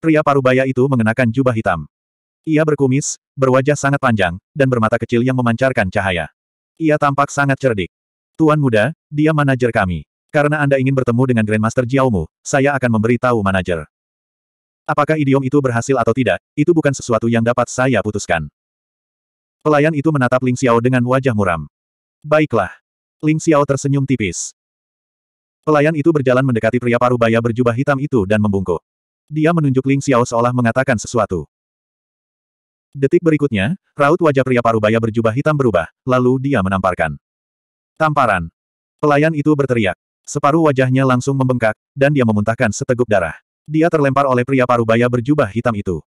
Pria parubaya itu mengenakan jubah hitam. Ia berkumis, berwajah sangat panjang, dan bermata kecil yang memancarkan cahaya. Ia tampak sangat cerdik. Tuan muda, dia manajer kami. Karena Anda ingin bertemu dengan Grandmaster Jiaomu, saya akan memberi tahu manajer. Apakah idiom itu berhasil atau tidak, itu bukan sesuatu yang dapat saya putuskan. Pelayan itu menatap Ling Xiao dengan wajah muram. Baiklah. Ling Xiao tersenyum tipis. Pelayan itu berjalan mendekati pria parubaya berjubah hitam itu dan membungkuk. Dia menunjuk Ling Xiao seolah mengatakan sesuatu. Detik berikutnya, raut wajah pria parubaya berjubah hitam berubah, lalu dia menamparkan. Tamparan. Pelayan itu berteriak. Separuh wajahnya langsung membengkak, dan dia memuntahkan seteguk darah. Dia terlempar oleh pria parubaya berjubah hitam itu.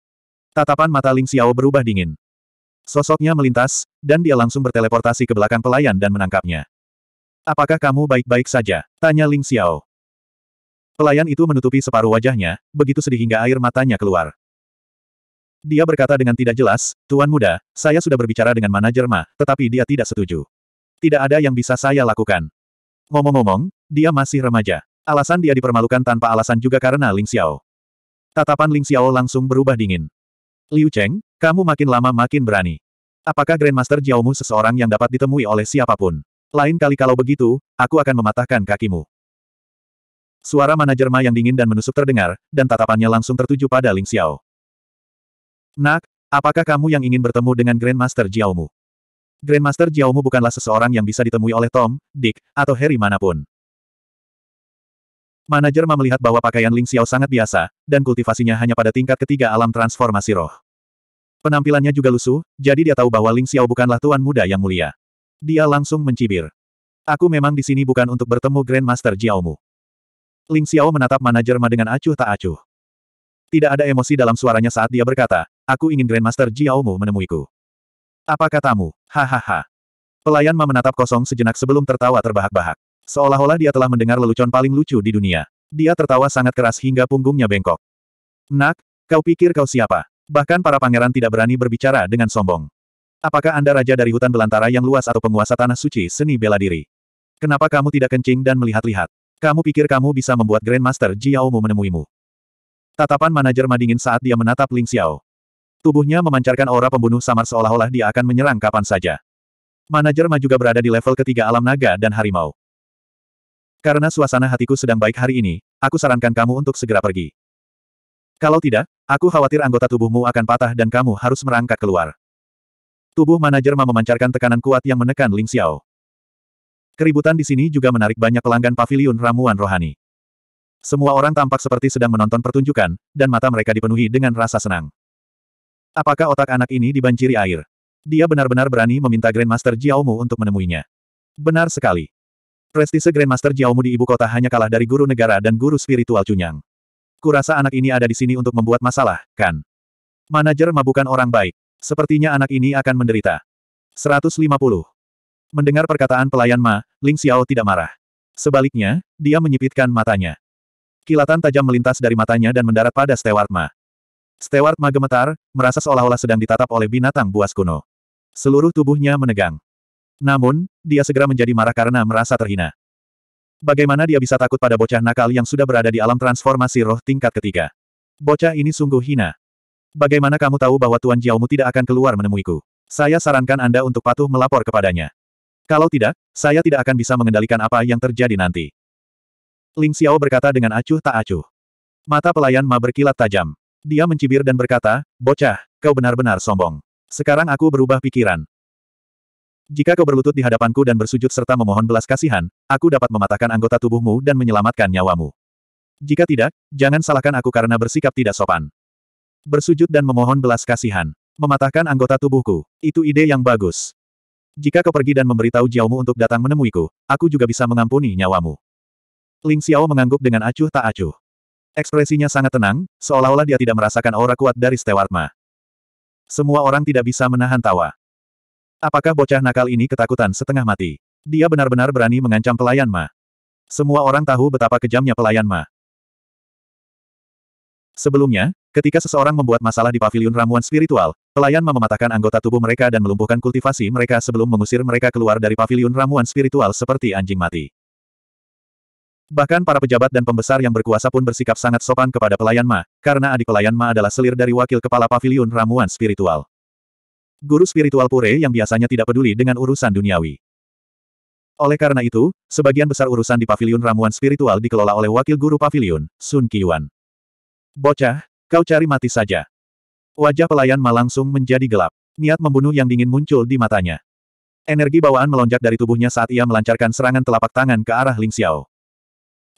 Tatapan mata Ling Xiao berubah dingin. Sosoknya melintas, dan dia langsung berteleportasi ke belakang pelayan dan menangkapnya. Apakah kamu baik-baik saja? Tanya Ling Xiao. Pelayan itu menutupi separuh wajahnya, begitu sedih hingga air matanya keluar. Dia berkata dengan tidak jelas, Tuan Muda, saya sudah berbicara dengan manajer Ma, tetapi dia tidak setuju. Tidak ada yang bisa saya lakukan. Ngomong-ngomong, dia masih remaja. Alasan dia dipermalukan tanpa alasan juga karena Ling Xiao. Tatapan Ling Xiao langsung berubah dingin. Liu Cheng, kamu makin lama makin berani. Apakah Grandmaster Jiaomu seseorang yang dapat ditemui oleh siapapun? Lain kali kalau begitu, aku akan mematahkan kakimu. Suara manajer Ma yang dingin dan menusuk terdengar, dan tatapannya langsung tertuju pada Ling Xiao. Nak, apakah kamu yang ingin bertemu dengan Grandmaster Jiaomu? Grandmaster Jiaomu bukanlah seseorang yang bisa ditemui oleh Tom, Dick, atau Harry manapun. Manajer Ma melihat bahwa pakaian Ling Xiao sangat biasa, dan kultivasinya hanya pada tingkat ketiga alam transformasi roh. Penampilannya juga lusuh, jadi dia tahu bahwa Ling Xiao bukanlah tuan muda yang mulia. Dia langsung mencibir. Aku memang di sini bukan untuk bertemu Grandmaster Jiaomu. Ling Xiao menatap manajer Ma dengan acuh tak acuh. Tidak ada emosi dalam suaranya saat dia berkata, aku ingin Grandmaster Jiaomu menemuiku. Apa katamu? Hahaha. Pelayan Ma menatap kosong sejenak sebelum tertawa terbahak-bahak. Seolah-olah dia telah mendengar lelucon paling lucu di dunia. Dia tertawa sangat keras hingga punggungnya bengkok. Nak, kau pikir kau siapa? Bahkan para pangeran tidak berani berbicara dengan sombong. Apakah Anda raja dari hutan belantara yang luas atau penguasa tanah suci seni bela diri? Kenapa kamu tidak kencing dan melihat-lihat? Kamu pikir kamu bisa membuat Grandmaster Jiaomu menemuimu? Tatapan manajer madingin saat dia menatap Ling Xiao. Tubuhnya memancarkan aura pembunuh samar seolah-olah dia akan menyerang kapan saja. Manajer Ma juga berada di level ketiga alam naga dan harimau. Karena suasana hatiku sedang baik hari ini, aku sarankan kamu untuk segera pergi. Kalau tidak, aku khawatir anggota tubuhmu akan patah dan kamu harus merangkak keluar. Tubuh manajer Ma memancarkan tekanan kuat yang menekan Ling Xiao. Keributan di sini juga menarik banyak pelanggan paviliun ramuan rohani. Semua orang tampak seperti sedang menonton pertunjukan, dan mata mereka dipenuhi dengan rasa senang. Apakah otak anak ini dibanjiri air? Dia benar-benar berani meminta Grandmaster Jiaomu untuk menemuinya. Benar sekali. Prestise Grandmaster Jiaomu di ibu kota hanya kalah dari guru negara dan guru spiritual Cunyang. Kurasa anak ini ada di sini untuk membuat masalah, kan? Manajer bukan orang baik. Sepertinya anak ini akan menderita. 150. Mendengar perkataan pelayan Ma, Ling Xiao tidak marah. Sebaliknya, dia menyipitkan matanya. Kilatan tajam melintas dari matanya dan mendarat pada Stewart Ma. Stewart Ma gemetar, merasa seolah-olah sedang ditatap oleh binatang buas kuno. Seluruh tubuhnya menegang. Namun, dia segera menjadi marah karena merasa terhina. Bagaimana dia bisa takut pada bocah nakal yang sudah berada di alam transformasi roh tingkat ketiga? Bocah ini sungguh hina. Bagaimana kamu tahu bahwa Tuan Jiaomu tidak akan keluar menemuiku? Saya sarankan Anda untuk patuh melapor kepadanya. Kalau tidak, saya tidak akan bisa mengendalikan apa yang terjadi nanti. Ling Xiao berkata dengan acuh tak acuh. Mata pelayan Ma berkilat tajam. Dia mencibir dan berkata, Bocah, kau benar-benar sombong. Sekarang aku berubah pikiran. Jika kau berlutut di hadapanku dan bersujud serta memohon belas kasihan, aku dapat mematahkan anggota tubuhmu dan menyelamatkan nyawamu. Jika tidak, jangan salahkan aku karena bersikap tidak sopan. Bersujud dan memohon belas kasihan. Mematahkan anggota tubuhku. Itu ide yang bagus. Jika kau pergi dan memberitahu Jiaomu untuk datang menemuiku, aku juga bisa mengampuni nyawamu. Ling Xiao mengangguk dengan acuh tak acuh. Ekspresinya sangat tenang, seolah-olah dia tidak merasakan aura kuat dari Stewartma. Semua orang tidak bisa menahan tawa. Apakah bocah nakal ini ketakutan setengah mati? Dia benar-benar berani mengancam pelayan Ma. Semua orang tahu betapa kejamnya pelayan Ma. Sebelumnya, ketika seseorang membuat masalah di pavilion ramuan spiritual, pelayan Ma mematahkan anggota tubuh mereka dan melumpuhkan kultivasi mereka sebelum mengusir mereka keluar dari pavilion ramuan spiritual seperti anjing mati. Bahkan para pejabat dan pembesar yang berkuasa pun bersikap sangat sopan kepada pelayan Ma, karena adik pelayan Ma adalah selir dari wakil kepala pavilion ramuan spiritual. Guru spiritual Pure yang biasanya tidak peduli dengan urusan duniawi. Oleh karena itu, sebagian besar urusan di paviliun ramuan spiritual dikelola oleh wakil guru paviliun, Sun Qiyuan. Bocah, kau cari mati saja. Wajah pelayan malang langsung menjadi gelap. Niat membunuh yang dingin muncul di matanya. Energi bawaan melonjak dari tubuhnya saat ia melancarkan serangan telapak tangan ke arah Ling Xiao.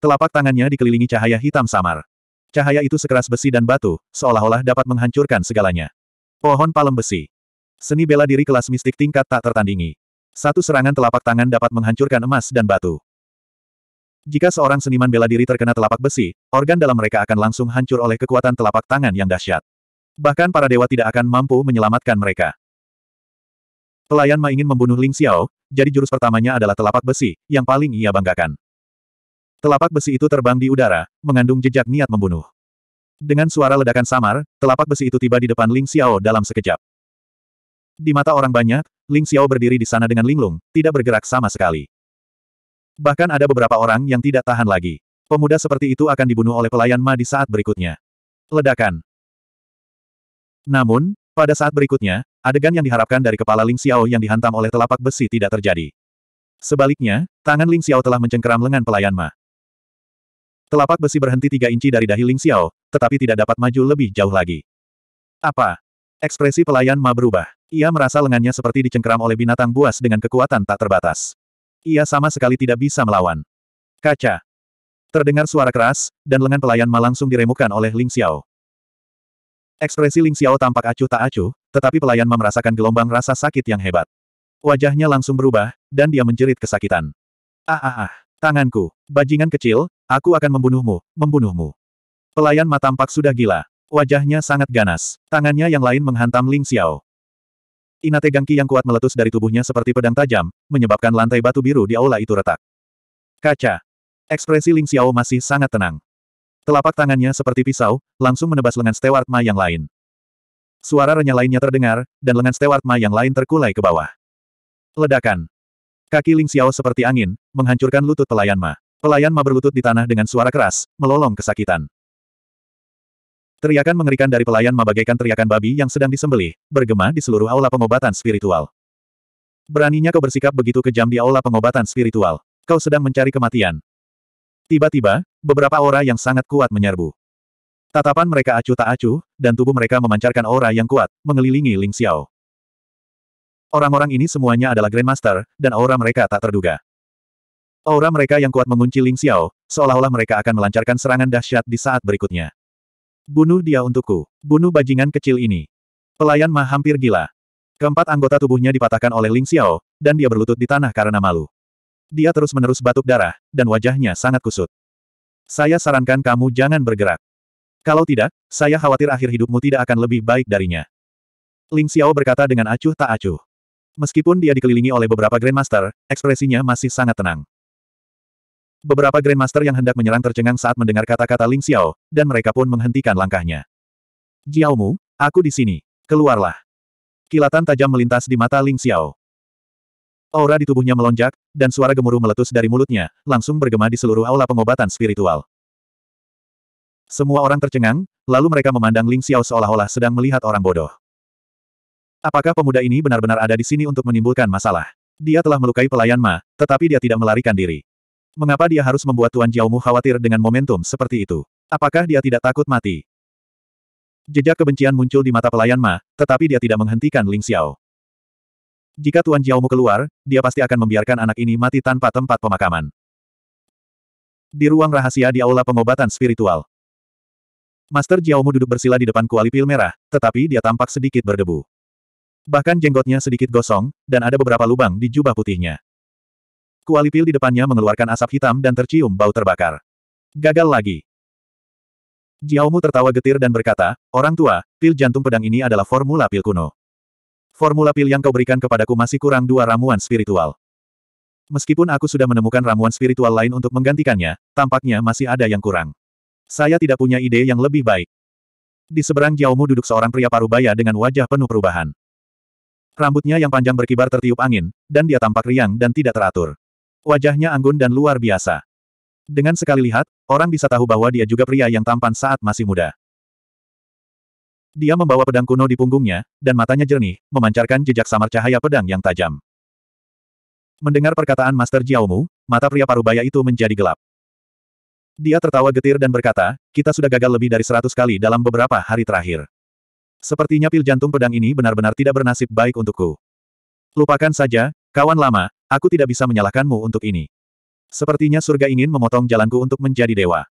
Telapak tangannya dikelilingi cahaya hitam samar. Cahaya itu sekeras besi dan batu, seolah-olah dapat menghancurkan segalanya. Pohon palem besi. Seni bela diri kelas mistik tingkat tak tertandingi. Satu serangan telapak tangan dapat menghancurkan emas dan batu. Jika seorang seniman bela diri terkena telapak besi, organ dalam mereka akan langsung hancur oleh kekuatan telapak tangan yang dahsyat. Bahkan para dewa tidak akan mampu menyelamatkan mereka. Pelayan Ma ingin membunuh Ling Xiao, jadi jurus pertamanya adalah telapak besi, yang paling ia banggakan. Telapak besi itu terbang di udara, mengandung jejak niat membunuh. Dengan suara ledakan samar, telapak besi itu tiba di depan Ling Xiao dalam sekejap. Di mata orang banyak, Ling Xiao berdiri di sana dengan linglung, tidak bergerak sama sekali. Bahkan ada beberapa orang yang tidak tahan lagi. Pemuda seperti itu akan dibunuh oleh pelayan Ma di saat berikutnya. Ledakan. Namun, pada saat berikutnya, adegan yang diharapkan dari kepala Ling Xiao yang dihantam oleh telapak besi tidak terjadi. Sebaliknya, tangan Ling Xiao telah mencengkeram lengan pelayan Ma. Telapak besi berhenti tiga inci dari dahi Ling Xiao, tetapi tidak dapat maju lebih jauh lagi. Apa? Ekspresi pelayan Ma berubah. Ia merasa lengannya seperti dicengkeram oleh binatang buas dengan kekuatan tak terbatas. Ia sama sekali tidak bisa melawan. Kaca. Terdengar suara keras, dan lengan pelayan Ma langsung diremukan oleh Ling Xiao. Ekspresi Ling Xiao tampak acuh tak acuh, tetapi pelayan Ma merasakan gelombang rasa sakit yang hebat. Wajahnya langsung berubah, dan dia menjerit kesakitan. Ah ah ah, tanganku, bajingan kecil, aku akan membunuhmu, membunuhmu. Pelayan Ma tampak sudah gila. Wajahnya sangat ganas. Tangannya yang lain menghantam Ling Xiao. Inate gangki yang kuat meletus dari tubuhnya seperti pedang tajam, menyebabkan lantai batu biru di aula itu retak. Kaca. Ekspresi Ling Xiao masih sangat tenang. Telapak tangannya seperti pisau, langsung menebas lengan Stewart Ma yang lain. Suara renyah lainnya terdengar, dan lengan Stewart Ma yang lain terkulai ke bawah. Ledakan. Kaki Ling Xiao seperti angin, menghancurkan lutut pelayan Ma. Pelayan Ma berlutut di tanah dengan suara keras, melolong kesakitan. Teriakan mengerikan dari pelayan membagikan teriakan babi yang sedang disembelih, bergema di seluruh aula pengobatan spiritual. Beraninya kau bersikap begitu kejam di aula pengobatan spiritual. Kau sedang mencari kematian. Tiba-tiba, beberapa aura yang sangat kuat menyerbu. Tatapan mereka acuh tak acuh, dan tubuh mereka memancarkan aura yang kuat, mengelilingi Ling Xiao. Orang-orang ini semuanya adalah Grandmaster, dan aura mereka tak terduga. Aura mereka yang kuat mengunci Ling Xiao, seolah-olah mereka akan melancarkan serangan dahsyat di saat berikutnya. Bunuh dia untukku. Bunuh bajingan kecil ini. Pelayan mah hampir gila. Keempat anggota tubuhnya dipatahkan oleh Ling Xiao, dan dia berlutut di tanah karena malu. Dia terus-menerus batuk darah, dan wajahnya sangat kusut. Saya sarankan kamu jangan bergerak. Kalau tidak, saya khawatir akhir hidupmu tidak akan lebih baik darinya. Ling Xiao berkata dengan acuh tak acuh. Meskipun dia dikelilingi oleh beberapa Grandmaster, ekspresinya masih sangat tenang. Beberapa Grandmaster yang hendak menyerang tercengang saat mendengar kata-kata Ling Xiao, dan mereka pun menghentikan langkahnya. Jiaomu, aku di sini. Keluarlah. Kilatan tajam melintas di mata Ling Xiao. Aura di tubuhnya melonjak, dan suara gemuruh meletus dari mulutnya, langsung bergema di seluruh aula pengobatan spiritual. Semua orang tercengang, lalu mereka memandang Ling Xiao seolah-olah sedang melihat orang bodoh. Apakah pemuda ini benar-benar ada di sini untuk menimbulkan masalah? Dia telah melukai pelayan Ma, tetapi dia tidak melarikan diri. Mengapa dia harus membuat Tuan Jiaomu khawatir dengan momentum seperti itu? Apakah dia tidak takut mati? Jejak kebencian muncul di mata pelayan Ma, tetapi dia tidak menghentikan Ling Xiao. Jika Tuan Jiaomu keluar, dia pasti akan membiarkan anak ini mati tanpa tempat pemakaman. Di ruang rahasia di aula pengobatan spiritual. Master Jiaomu duduk bersila di depan kuali pil merah, tetapi dia tampak sedikit berdebu. Bahkan jenggotnya sedikit gosong, dan ada beberapa lubang di jubah putihnya pil di depannya mengeluarkan asap hitam dan tercium bau terbakar. Gagal lagi. Jiaomu tertawa getir dan berkata, Orang tua, pil jantung pedang ini adalah formula pil kuno. Formula pil yang kau berikan kepadaku masih kurang dua ramuan spiritual. Meskipun aku sudah menemukan ramuan spiritual lain untuk menggantikannya, tampaknya masih ada yang kurang. Saya tidak punya ide yang lebih baik. Di seberang Jiaomu duduk seorang pria parubaya dengan wajah penuh perubahan. Rambutnya yang panjang berkibar tertiup angin, dan dia tampak riang dan tidak teratur. Wajahnya anggun dan luar biasa. Dengan sekali lihat, orang bisa tahu bahwa dia juga pria yang tampan saat masih muda. Dia membawa pedang kuno di punggungnya, dan matanya jernih, memancarkan jejak samar cahaya pedang yang tajam. Mendengar perkataan Master Jiaomu, mata pria parubaya itu menjadi gelap. Dia tertawa getir dan berkata, kita sudah gagal lebih dari seratus kali dalam beberapa hari terakhir. Sepertinya pil jantung pedang ini benar-benar tidak bernasib baik untukku. Lupakan saja, kawan lama, Aku tidak bisa menyalahkanmu untuk ini. Sepertinya surga ingin memotong jalanku untuk menjadi dewa.